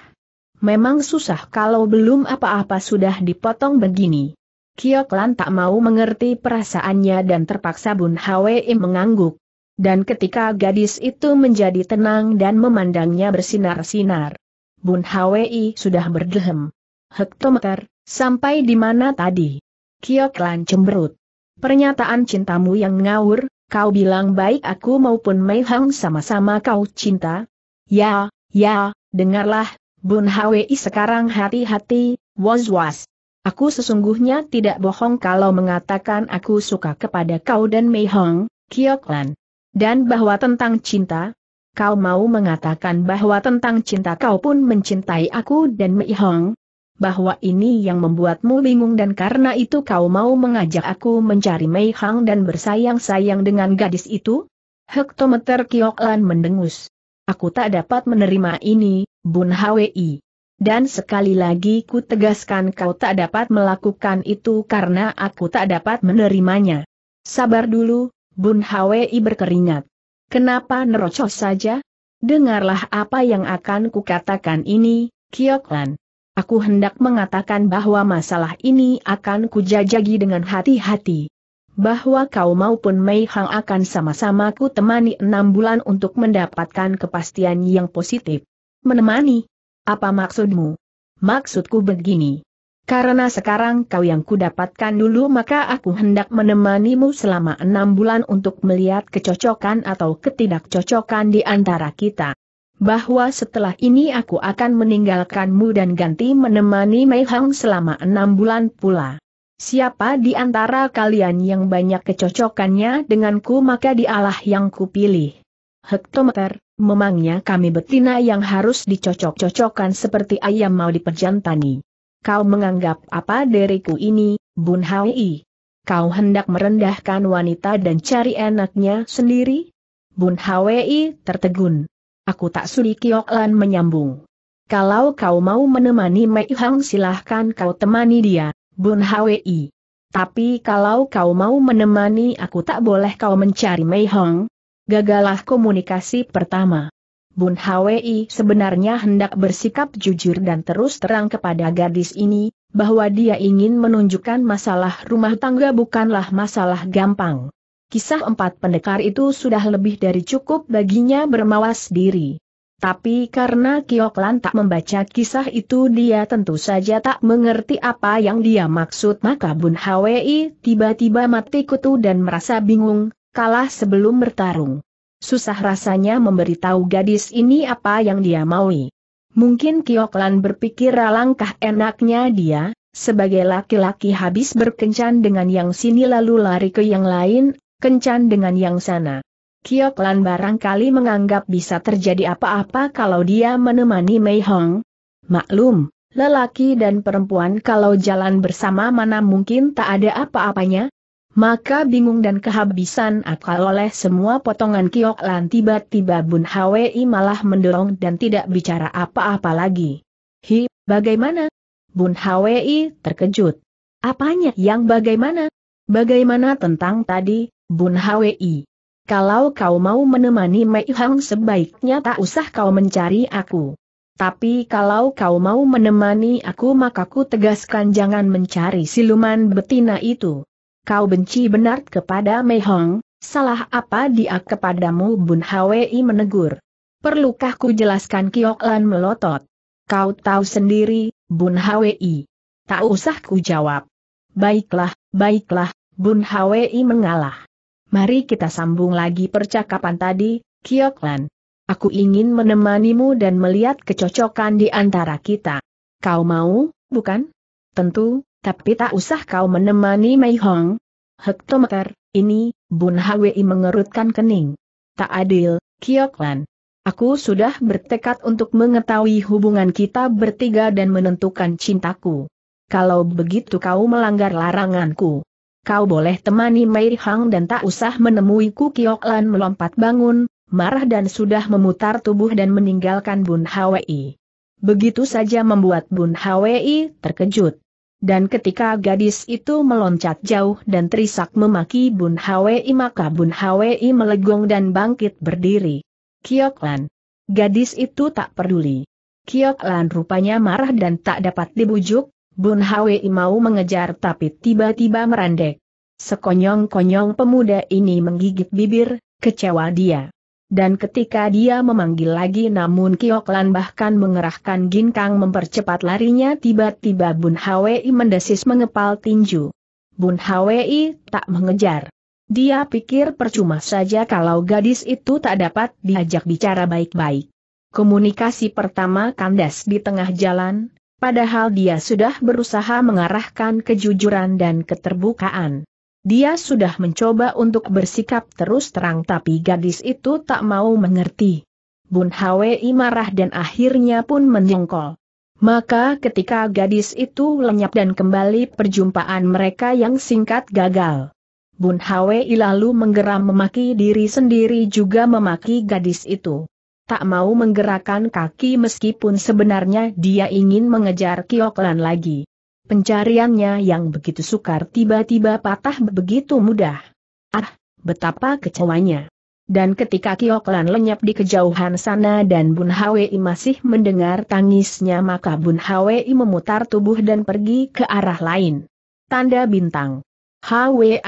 Memang susah kalau belum apa-apa sudah dipotong begini. Kioklan tak mau mengerti perasaannya dan terpaksa Bun Hwi mengangguk. Dan ketika gadis itu menjadi tenang dan memandangnya bersinar-sinar. Bun Hwi sudah berdehem. Hektometer, sampai di mana tadi? Kiok Lan cemberut. Pernyataan cintamu yang ngawur, kau bilang baik aku maupun Mei Hong sama-sama kau cinta? Ya, ya, dengarlah, Bun Hwi sekarang hati-hati, was-was. Aku sesungguhnya tidak bohong kalau mengatakan aku suka kepada kau dan Mei Hong, Kiok Lan. Dan bahwa tentang cinta, kau mau mengatakan bahwa tentang cinta kau pun mencintai aku dan Mei Hong, bahwa ini yang membuatmu bingung dan karena itu kau mau mengajak aku mencari Mei Hang dan bersayang-sayang dengan gadis itu? Hektometer Kioklan mendengus. Aku tak dapat menerima ini, Bun Hwi. Dan sekali lagi ku tegaskan kau tak dapat melakukan itu karena aku tak dapat menerimanya. Sabar dulu, Bun Hwi berkeringat. Kenapa nerocos saja? Dengarlah apa yang akan kukatakan ini, Kioklan. Aku hendak mengatakan bahwa masalah ini akan kujajagi dengan hati-hati. Bahwa kau maupun Mei Hang akan sama-sama ku temani enam bulan untuk mendapatkan kepastian yang positif. Menemani? Apa maksudmu? Maksudku begini. Karena sekarang kau yang ku dapatkan dulu maka aku hendak menemanimu selama enam bulan untuk melihat kecocokan atau ketidakcocokan di antara kita bahwa setelah ini aku akan meninggalkanmu dan ganti menemani Mei Hang selama enam bulan pula. Siapa di antara kalian yang banyak kecocokannya denganku maka dialah yang kupilih. Hektometer, memangnya kami betina yang harus dicocok-cocokkan seperti ayam mau diperjantani? Kau menganggap apa diriku ini, Bun Hai? Kau hendak merendahkan wanita dan cari enaknya sendiri? Bun Hwi tertegun aku tak sudi Kiok Lan menyambung. Kalau kau mau menemani Mei Hang silahkan kau temani dia, Bun Hwi. Tapi kalau kau mau menemani aku tak boleh kau mencari Mei Hong. Gagalah komunikasi pertama. Bun Hwi sebenarnya hendak bersikap jujur dan terus terang kepada gadis ini, bahwa dia ingin menunjukkan masalah rumah tangga bukanlah masalah gampang. Kisah empat pendekar itu sudah lebih dari cukup baginya bermawas diri. Tapi karena Kioklan tak membaca kisah itu dia tentu saja tak mengerti apa yang dia maksud maka Bun Hwi tiba-tiba mati kutu dan merasa bingung, kalah sebelum bertarung. Susah rasanya memberitahu gadis ini apa yang dia maui. Mungkin Kioklan berpikir alangkah enaknya dia, sebagai laki-laki habis berkencan dengan yang sini lalu lari ke yang lain, kencan dengan yang sana. Kiok Lan barangkali menganggap bisa terjadi apa-apa kalau dia menemani Mei Hong. Maklum, lelaki dan perempuan kalau jalan bersama mana mungkin tak ada apa-apanya, maka bingung dan kehabisan akal oleh semua potongan Kiok Lan tiba-tiba Bun Hwi malah mendorong dan tidak bicara apa-apa lagi. Hi, bagaimana? Bun Hwi terkejut. Apanya yang bagaimana? Bagaimana tentang tadi, Bun Hwi. Kalau kau mau menemani Mei Hang sebaiknya tak usah kau mencari aku. Tapi kalau kau mau menemani aku maka ku tegaskan jangan mencari siluman betina itu. Kau benci benar kepada Mei Hong, salah apa dia kepadamu Bun Hwi menegur. Perlukah ku jelaskan Kiok Lan melotot? Kau tahu sendiri, Bun Hwi. Tak usah ku jawab. Baiklah, baiklah, Bun Hwi mengalah. Mari kita sambung lagi percakapan tadi, Kioklan. Aku ingin menemanimu dan melihat kecocokan di antara kita. Kau mau, bukan? Tentu, tapi tak usah kau menemani Mei Hong. Hektometer, ini, Bun Hwi mengerutkan kening. Tak adil, Kioklan. Aku sudah bertekad untuk mengetahui hubungan kita bertiga dan menentukan cintaku. Kalau begitu kau melanggar laranganku kau boleh temani Mei Hang dan tak usah menemui Ku Kiok Lan melompat bangun, marah dan sudah memutar tubuh dan meninggalkan Bun Hwi. Begitu saja membuat Bun Hwi terkejut. Dan ketika gadis itu meloncat jauh dan terisak memaki Bun Hwi maka Bun Hwi melegong dan bangkit berdiri. Kiok Lan. Gadis itu tak peduli. Kiok Lan rupanya marah dan tak dapat dibujuk, Bun Hwi mau mengejar tapi tiba-tiba merendek. Sekonyong-konyong pemuda ini menggigit bibir, kecewa dia. Dan ketika dia memanggil lagi namun Kioklan bahkan mengerahkan ginkang mempercepat larinya tiba-tiba Bun Hwi mendesis mengepal tinju. Bun Hwi tak mengejar. Dia pikir percuma saja kalau gadis itu tak dapat diajak bicara baik-baik. Komunikasi pertama kandas di tengah jalan, Padahal dia sudah berusaha mengarahkan kejujuran dan keterbukaan. Dia sudah mencoba untuk bersikap terus terang tapi gadis itu tak mau mengerti. Bun Hwi marah dan akhirnya pun menyongkol. Maka ketika gadis itu lenyap dan kembali perjumpaan mereka yang singkat gagal. Bun Hwi lalu menggeram memaki diri sendiri juga memaki gadis itu tak mau menggerakkan kaki meskipun sebenarnya dia ingin mengejar Kioklan lagi. Pencariannya yang begitu sukar tiba-tiba patah begitu mudah. Ah, betapa kecewanya. Dan ketika Kioklan lenyap di kejauhan sana dan Bun Hwi masih mendengar tangisnya maka Bun Hwi memutar tubuh dan pergi ke arah lain. Tanda bintang. Hwi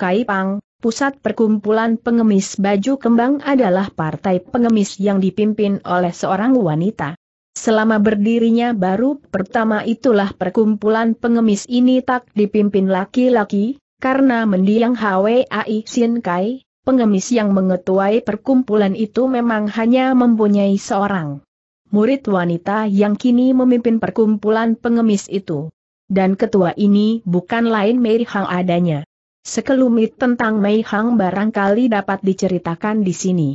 Kai Pang, Pusat perkumpulan pengemis baju kembang adalah partai pengemis yang dipimpin oleh seorang wanita. Selama berdirinya baru pertama itulah perkumpulan pengemis ini tak dipimpin laki-laki, karena mendiang HWAI Sin Kai, pengemis yang mengetuai perkumpulan itu memang hanya mempunyai seorang murid wanita yang kini memimpin perkumpulan pengemis itu. Dan ketua ini bukan lain Mary Hang adanya. Sekelumit tentang Mei Hang barangkali dapat diceritakan di sini.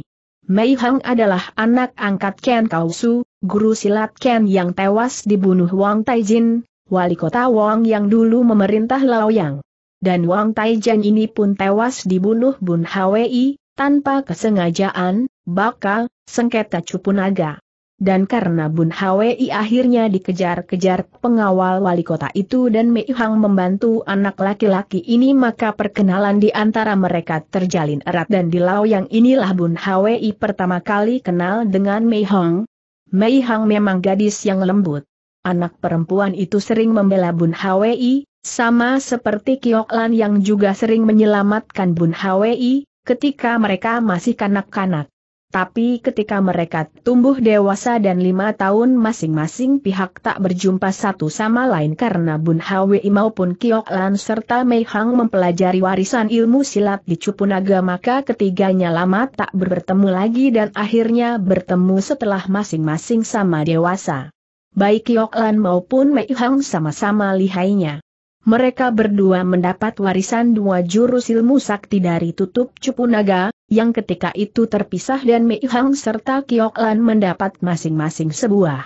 Mei Hang adalah anak angkat Ken Kausu, guru silat Ken yang tewas dibunuh Wang Taijin, wali kota Wang yang dulu memerintah Laoyang. Dan Wang Taijin ini pun tewas dibunuh Bun Hwi, tanpa kesengajaan, bakal, sengketa cupu naga dan karena Bun Hwi akhirnya dikejar-kejar pengawal wali kota itu dan Mei Hang membantu anak laki-laki ini maka perkenalan di antara mereka terjalin erat dan di yang inilah Bun Hwi pertama kali kenal dengan Mei Hang. Mei Hang memang gadis yang lembut. Anak perempuan itu sering membela Bun Hwi, sama seperti Lan yang juga sering menyelamatkan Bun Hwi, ketika mereka masih kanak-kanak. Tapi ketika mereka tumbuh dewasa dan lima tahun masing-masing pihak tak berjumpa satu sama lain karena Bun Hwi maupun Kiok Lan serta Mei Hang mempelajari warisan ilmu silat di Cupu Naga maka ketiganya lama tak bertemu lagi dan akhirnya bertemu setelah masing-masing sama dewasa. Baik Kiok Lan maupun Mei Hang sama-sama lihainya. Mereka berdua mendapat warisan dua jurus ilmu sakti dari tutup Cupu Naga yang ketika itu terpisah dan Mei Hang serta Kiok Lan mendapat masing-masing sebuah.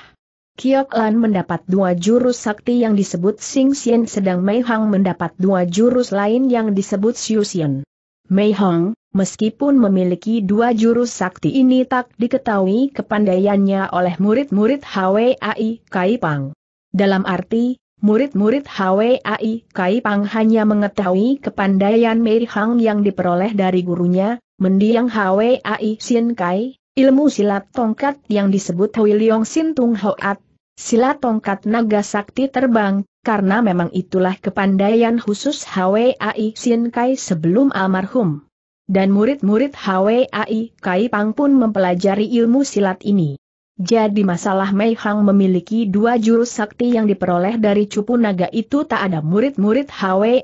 Kiok Lan mendapat dua jurus sakti yang disebut Sing Xian sedang Mei Hang mendapat dua jurus lain yang disebut Xiu Xian. Mei Hang, meskipun memiliki dua jurus sakti ini tak diketahui kepandaiannya oleh murid-murid HWAI Kai Pang. Dalam arti, murid-murid HWAI Kai Pang hanya mengetahui kepandaian Mei Hang yang diperoleh dari gurunya, mendiang Hwai Sin Kai, ilmu silat tongkat yang disebut Hui Leong Sin Tung Hoat, silat tongkat naga sakti terbang, karena memang itulah kepandaian khusus Hwai Sin Kai sebelum almarhum. Dan murid-murid Ai Kai Pang pun mempelajari ilmu silat ini. Jadi masalah Mei Hang memiliki dua jurus sakti yang diperoleh dari cupu naga itu tak ada murid-murid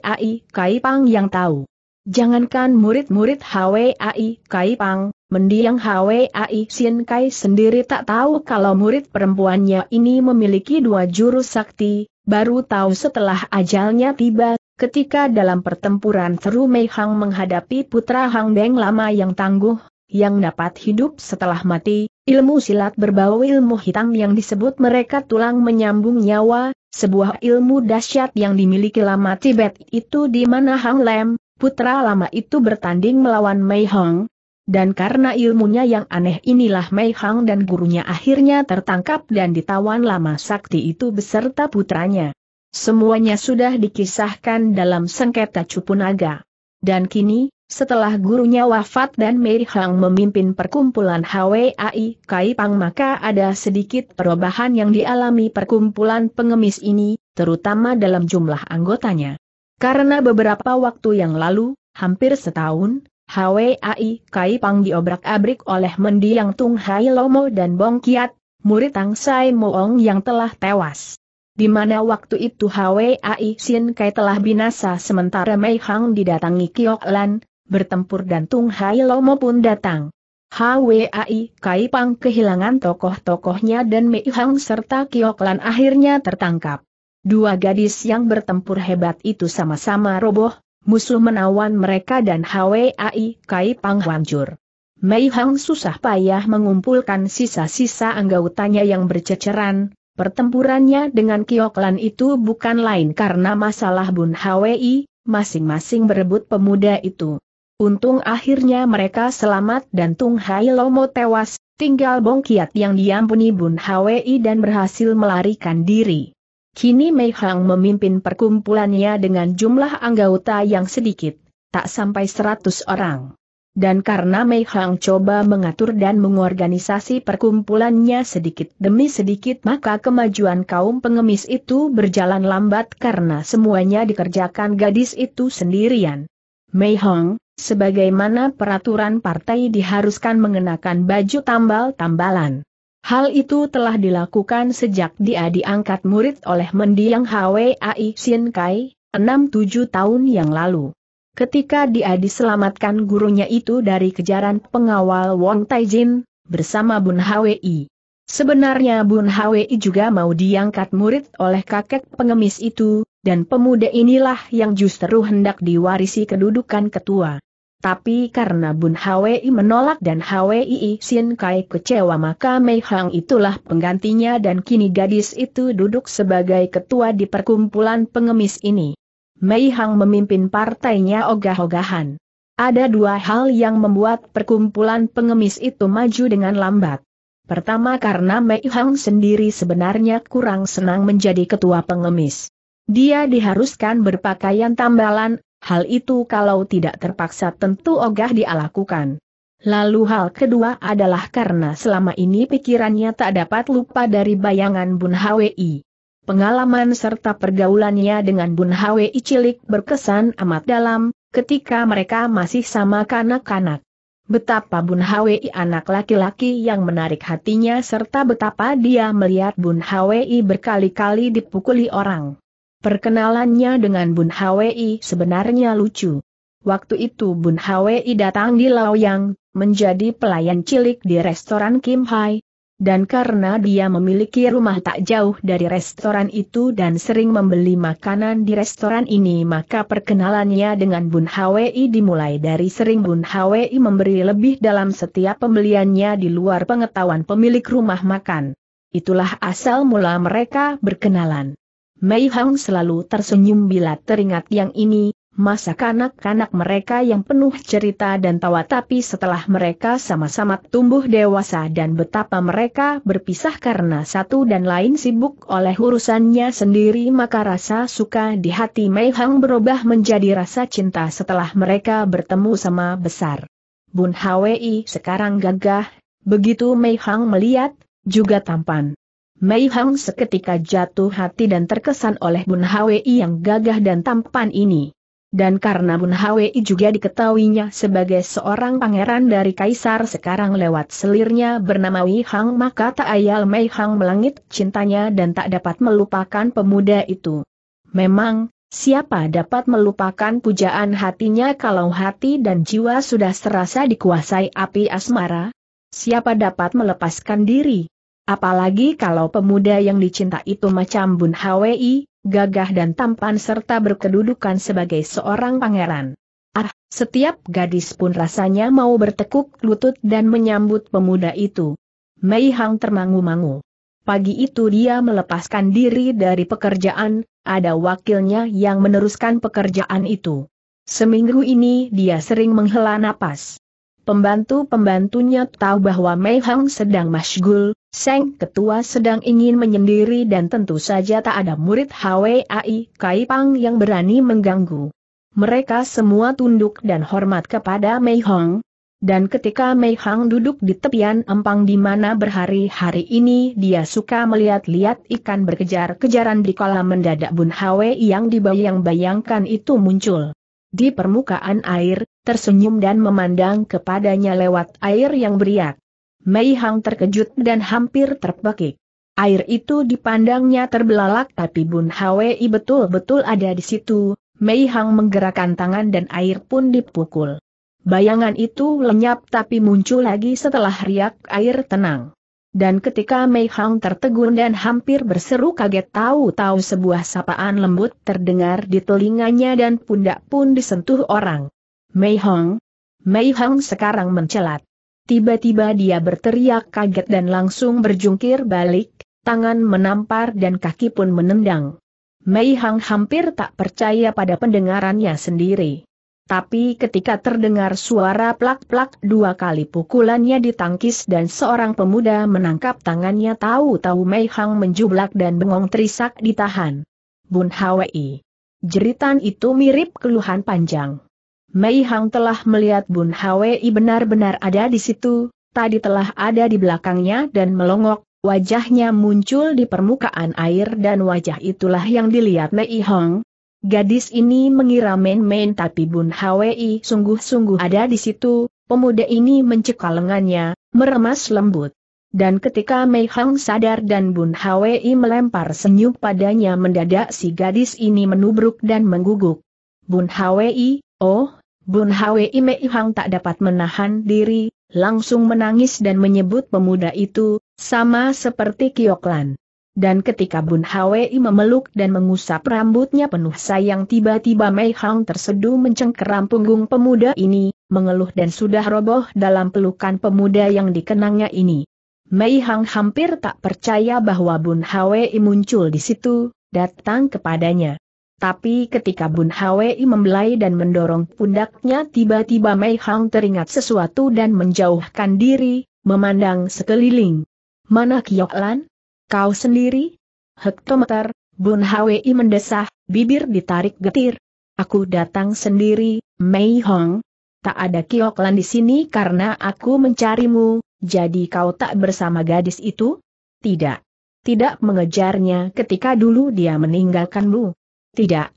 Ai Kai Pang yang tahu. Jangankan murid-murid HWAI Kai Pang, mendiang HWAI Sien Kai sendiri tak tahu kalau murid perempuannya ini memiliki dua jurus sakti, baru tahu setelah ajalnya tiba, ketika dalam pertempuran Teru Mei Hang menghadapi putra Hang Deng lama yang tangguh, yang dapat hidup setelah mati, ilmu silat berbau ilmu hitam yang disebut mereka tulang menyambung nyawa, sebuah ilmu dahsyat yang dimiliki lama Tibet itu di mana Hang Lem, putra lama itu bertanding melawan Mei Hong, dan karena ilmunya yang aneh inilah Mei Hong dan gurunya akhirnya tertangkap dan ditawan lama sakti itu beserta putranya. Semuanya sudah dikisahkan dalam sengketa Cupunaga. Dan kini, setelah gurunya wafat dan Mei Hong memimpin perkumpulan HWAI Pang maka ada sedikit perubahan yang dialami perkumpulan pengemis ini, terutama dalam jumlah anggotanya. Karena beberapa waktu yang lalu, hampir setahun, HWAI Kai Pang diobrak-abrik oleh mendiang Tung Hai Lomo dan Bong Kiat, murid Tang Sai Moong yang telah tewas. Di mana waktu itu HWAI Sin Kai telah binasa sementara Mei Hang didatangi Kiok Lan, bertempur dan Tung Hai Lomo pun datang. HWAI Kai Pang kehilangan tokoh-tokohnya dan Mei Hang serta Kiok Lan akhirnya tertangkap. Dua gadis yang bertempur hebat itu sama-sama roboh, musuh menawan mereka dan HWAI Kai Pang Wanjur. Mei Hang susah payah mengumpulkan sisa-sisa anggotanya yang berceceran, pertempurannya dengan Kioklan itu bukan lain karena masalah Bun HWI, masing-masing berebut pemuda itu. Untung akhirnya mereka selamat dan Tung Hai Lomo tewas, tinggal Bong Kiat yang diampuni Bun HWI dan berhasil melarikan diri. Kini Mei Hang memimpin perkumpulannya dengan jumlah anggota yang sedikit, tak sampai 100 orang. Dan karena Mei Hang coba mengatur dan mengorganisasi perkumpulannya sedikit demi sedikit maka kemajuan kaum pengemis itu berjalan lambat karena semuanya dikerjakan gadis itu sendirian. Mei Hong, sebagaimana peraturan partai diharuskan mengenakan baju tambal-tambalan. Hal itu telah dilakukan sejak dia diangkat murid oleh mendiang Hwai Sin Kai, 6-7 tahun yang lalu. Ketika dia diselamatkan gurunya itu dari kejaran pengawal Wong Taijin, bersama Bun Hwi. Sebenarnya Bun Hwi juga mau diangkat murid oleh kakek pengemis itu, dan pemuda inilah yang justru hendak diwarisi kedudukan ketua. Tapi karena Bun Hwi menolak dan Hwi Sin Kai kecewa maka Mei Hang itulah penggantinya dan kini gadis itu duduk sebagai ketua di perkumpulan pengemis ini. Mei Hang memimpin partainya ogah-ogahan. Ada dua hal yang membuat perkumpulan pengemis itu maju dengan lambat. Pertama karena Mei Hang sendiri sebenarnya kurang senang menjadi ketua pengemis. Dia diharuskan berpakaian tambalan Hal itu kalau tidak terpaksa tentu ogah dialakukan. Lalu hal kedua adalah karena selama ini pikirannya tak dapat lupa dari bayangan Bun Hwi. Pengalaman serta pergaulannya dengan Bun Hwi cilik berkesan amat dalam, ketika mereka masih sama kanak-kanak. Betapa Bun Hwi anak laki-laki yang menarik hatinya serta betapa dia melihat Bun Hwi berkali-kali dipukuli orang. Perkenalannya dengan Bun Hwi sebenarnya lucu. Waktu itu Bun Hwi datang di Laoyang, menjadi pelayan cilik di restoran Kim Hai, dan karena dia memiliki rumah tak jauh dari restoran itu dan sering membeli makanan di restoran ini maka perkenalannya dengan Bun Hwi dimulai dari sering Bun Hwi memberi lebih dalam setiap pembeliannya di luar pengetahuan pemilik rumah makan. Itulah asal mula mereka berkenalan. Mei Hong selalu tersenyum bila teringat yang ini, masa kanak-kanak mereka yang penuh cerita dan tawa tapi setelah mereka sama-sama tumbuh dewasa dan betapa mereka berpisah karena satu dan lain sibuk oleh urusannya sendiri maka rasa suka di hati Mei Hang berubah menjadi rasa cinta setelah mereka bertemu sama besar. Bun Hwi sekarang gagah, begitu Mei Hang melihat, juga tampan. Mei Hang seketika jatuh hati dan terkesan oleh Bun Hwi yang gagah dan tampan ini. Dan karena Bun Hwi juga diketahuinya sebagai seorang pangeran dari kaisar sekarang lewat selirnya bernama Wei Hang maka tak ayal Mei Hang melangit cintanya dan tak dapat melupakan pemuda itu. Memang, Siapa dapat melupakan pujaan hatinya kalau hati dan jiwa sudah serasa dikuasai api asmara? Siapa dapat melepaskan diri Apalagi kalau pemuda yang dicinta itu macam Bun Hwi, gagah dan tampan serta berkedudukan sebagai seorang pangeran. Ah, setiap gadis pun rasanya mau bertekuk lutut dan menyambut pemuda itu. Mei Hang termangu-mangu. Pagi itu dia melepaskan diri dari pekerjaan, ada wakilnya yang meneruskan pekerjaan itu. Seminggu ini dia sering menghela napas. Pembantu-pembantunya tahu bahwa Mei Hang sedang masgul, Seng Ketua sedang ingin menyendiri dan tentu saja tak ada murid HWAI Pang yang berani mengganggu. Mereka semua tunduk dan hormat kepada Mei Hang, dan ketika Mei Hang duduk di tepian empang di mana berhari-hari ini dia suka melihat-lihat ikan berkejar-kejaran di kolam mendadak Bun Hwe yang dibayang-bayangkan itu muncul di permukaan air, tersenyum dan memandang kepadanya lewat air yang beriak. Mei Hang terkejut dan hampir terpekik. Air itu dipandangnya terbelalak tapi Bun Hwi betul-betul ada di situ, Mei Hang menggerakkan tangan dan air pun dipukul. Bayangan itu lenyap tapi muncul lagi setelah riak air tenang. Dan ketika Mei Hang tertegun dan hampir berseru kaget tahu-tahu sebuah sapaan lembut terdengar di telinganya dan pundak pun disentuh orang. Mei Hang? Mei Hang sekarang mencelat. Tiba-tiba dia berteriak kaget dan langsung berjungkir balik, tangan menampar dan kaki pun menendang. Mei Hang hampir tak percaya pada pendengarannya sendiri. Tapi ketika terdengar suara plak-plak dua kali pukulannya ditangkis dan seorang pemuda menangkap tangannya tahu-tahu Mei Hang menjublak dan bengong terisak ditahan. Bun Hwi. Jeritan itu mirip keluhan panjang. Mei Hang telah melihat Bun Hwi benar-benar ada di situ, tadi telah ada di belakangnya dan melongok, wajahnya muncul di permukaan air dan wajah itulah yang dilihat Mei Hang, Gadis ini mengira main-main tapi Bun Hwi sungguh-sungguh ada di situ, pemuda ini mencekal lengannya, meremas lembut. Dan ketika Mei Hang sadar dan Bun Hwi melempar senyum padanya mendadak si gadis ini menubruk dan mengguguk. Bun Hwi, oh, Bun Hwi Mei Hang tak dapat menahan diri, langsung menangis dan menyebut pemuda itu, sama seperti Kioklan. Dan ketika Bun Hwi memeluk dan mengusap rambutnya penuh sayang tiba-tiba Mei Hang terseduh mencengkeram punggung pemuda ini, mengeluh dan sudah roboh dalam pelukan pemuda yang dikenangnya ini. Mei Hang hampir tak percaya bahwa Bun Hwi muncul di situ, datang kepadanya. Tapi ketika Bun Hwi membelai dan mendorong pundaknya tiba-tiba Mei Hang teringat sesuatu dan menjauhkan diri, memandang sekeliling. Mana Kiok Lan? Kau sendiri? Hektometer, Bun Hwi mendesah, bibir ditarik getir. Aku datang sendiri, Mei Hong. Tak ada Kioklan di sini karena aku mencarimu, jadi kau tak bersama gadis itu? Tidak. Tidak mengejarnya ketika dulu dia meninggalkanmu. Tidak.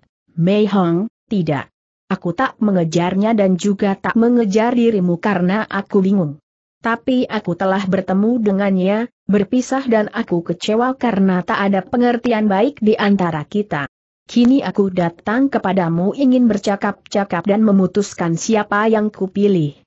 Mei Hong, tidak. Aku tak mengejarnya dan juga tak mengejar dirimu karena aku bingung tapi aku telah bertemu dengannya, berpisah dan aku kecewa karena tak ada pengertian baik di antara kita. Kini aku datang kepadamu ingin bercakap-cakap dan memutuskan siapa yang kupilih.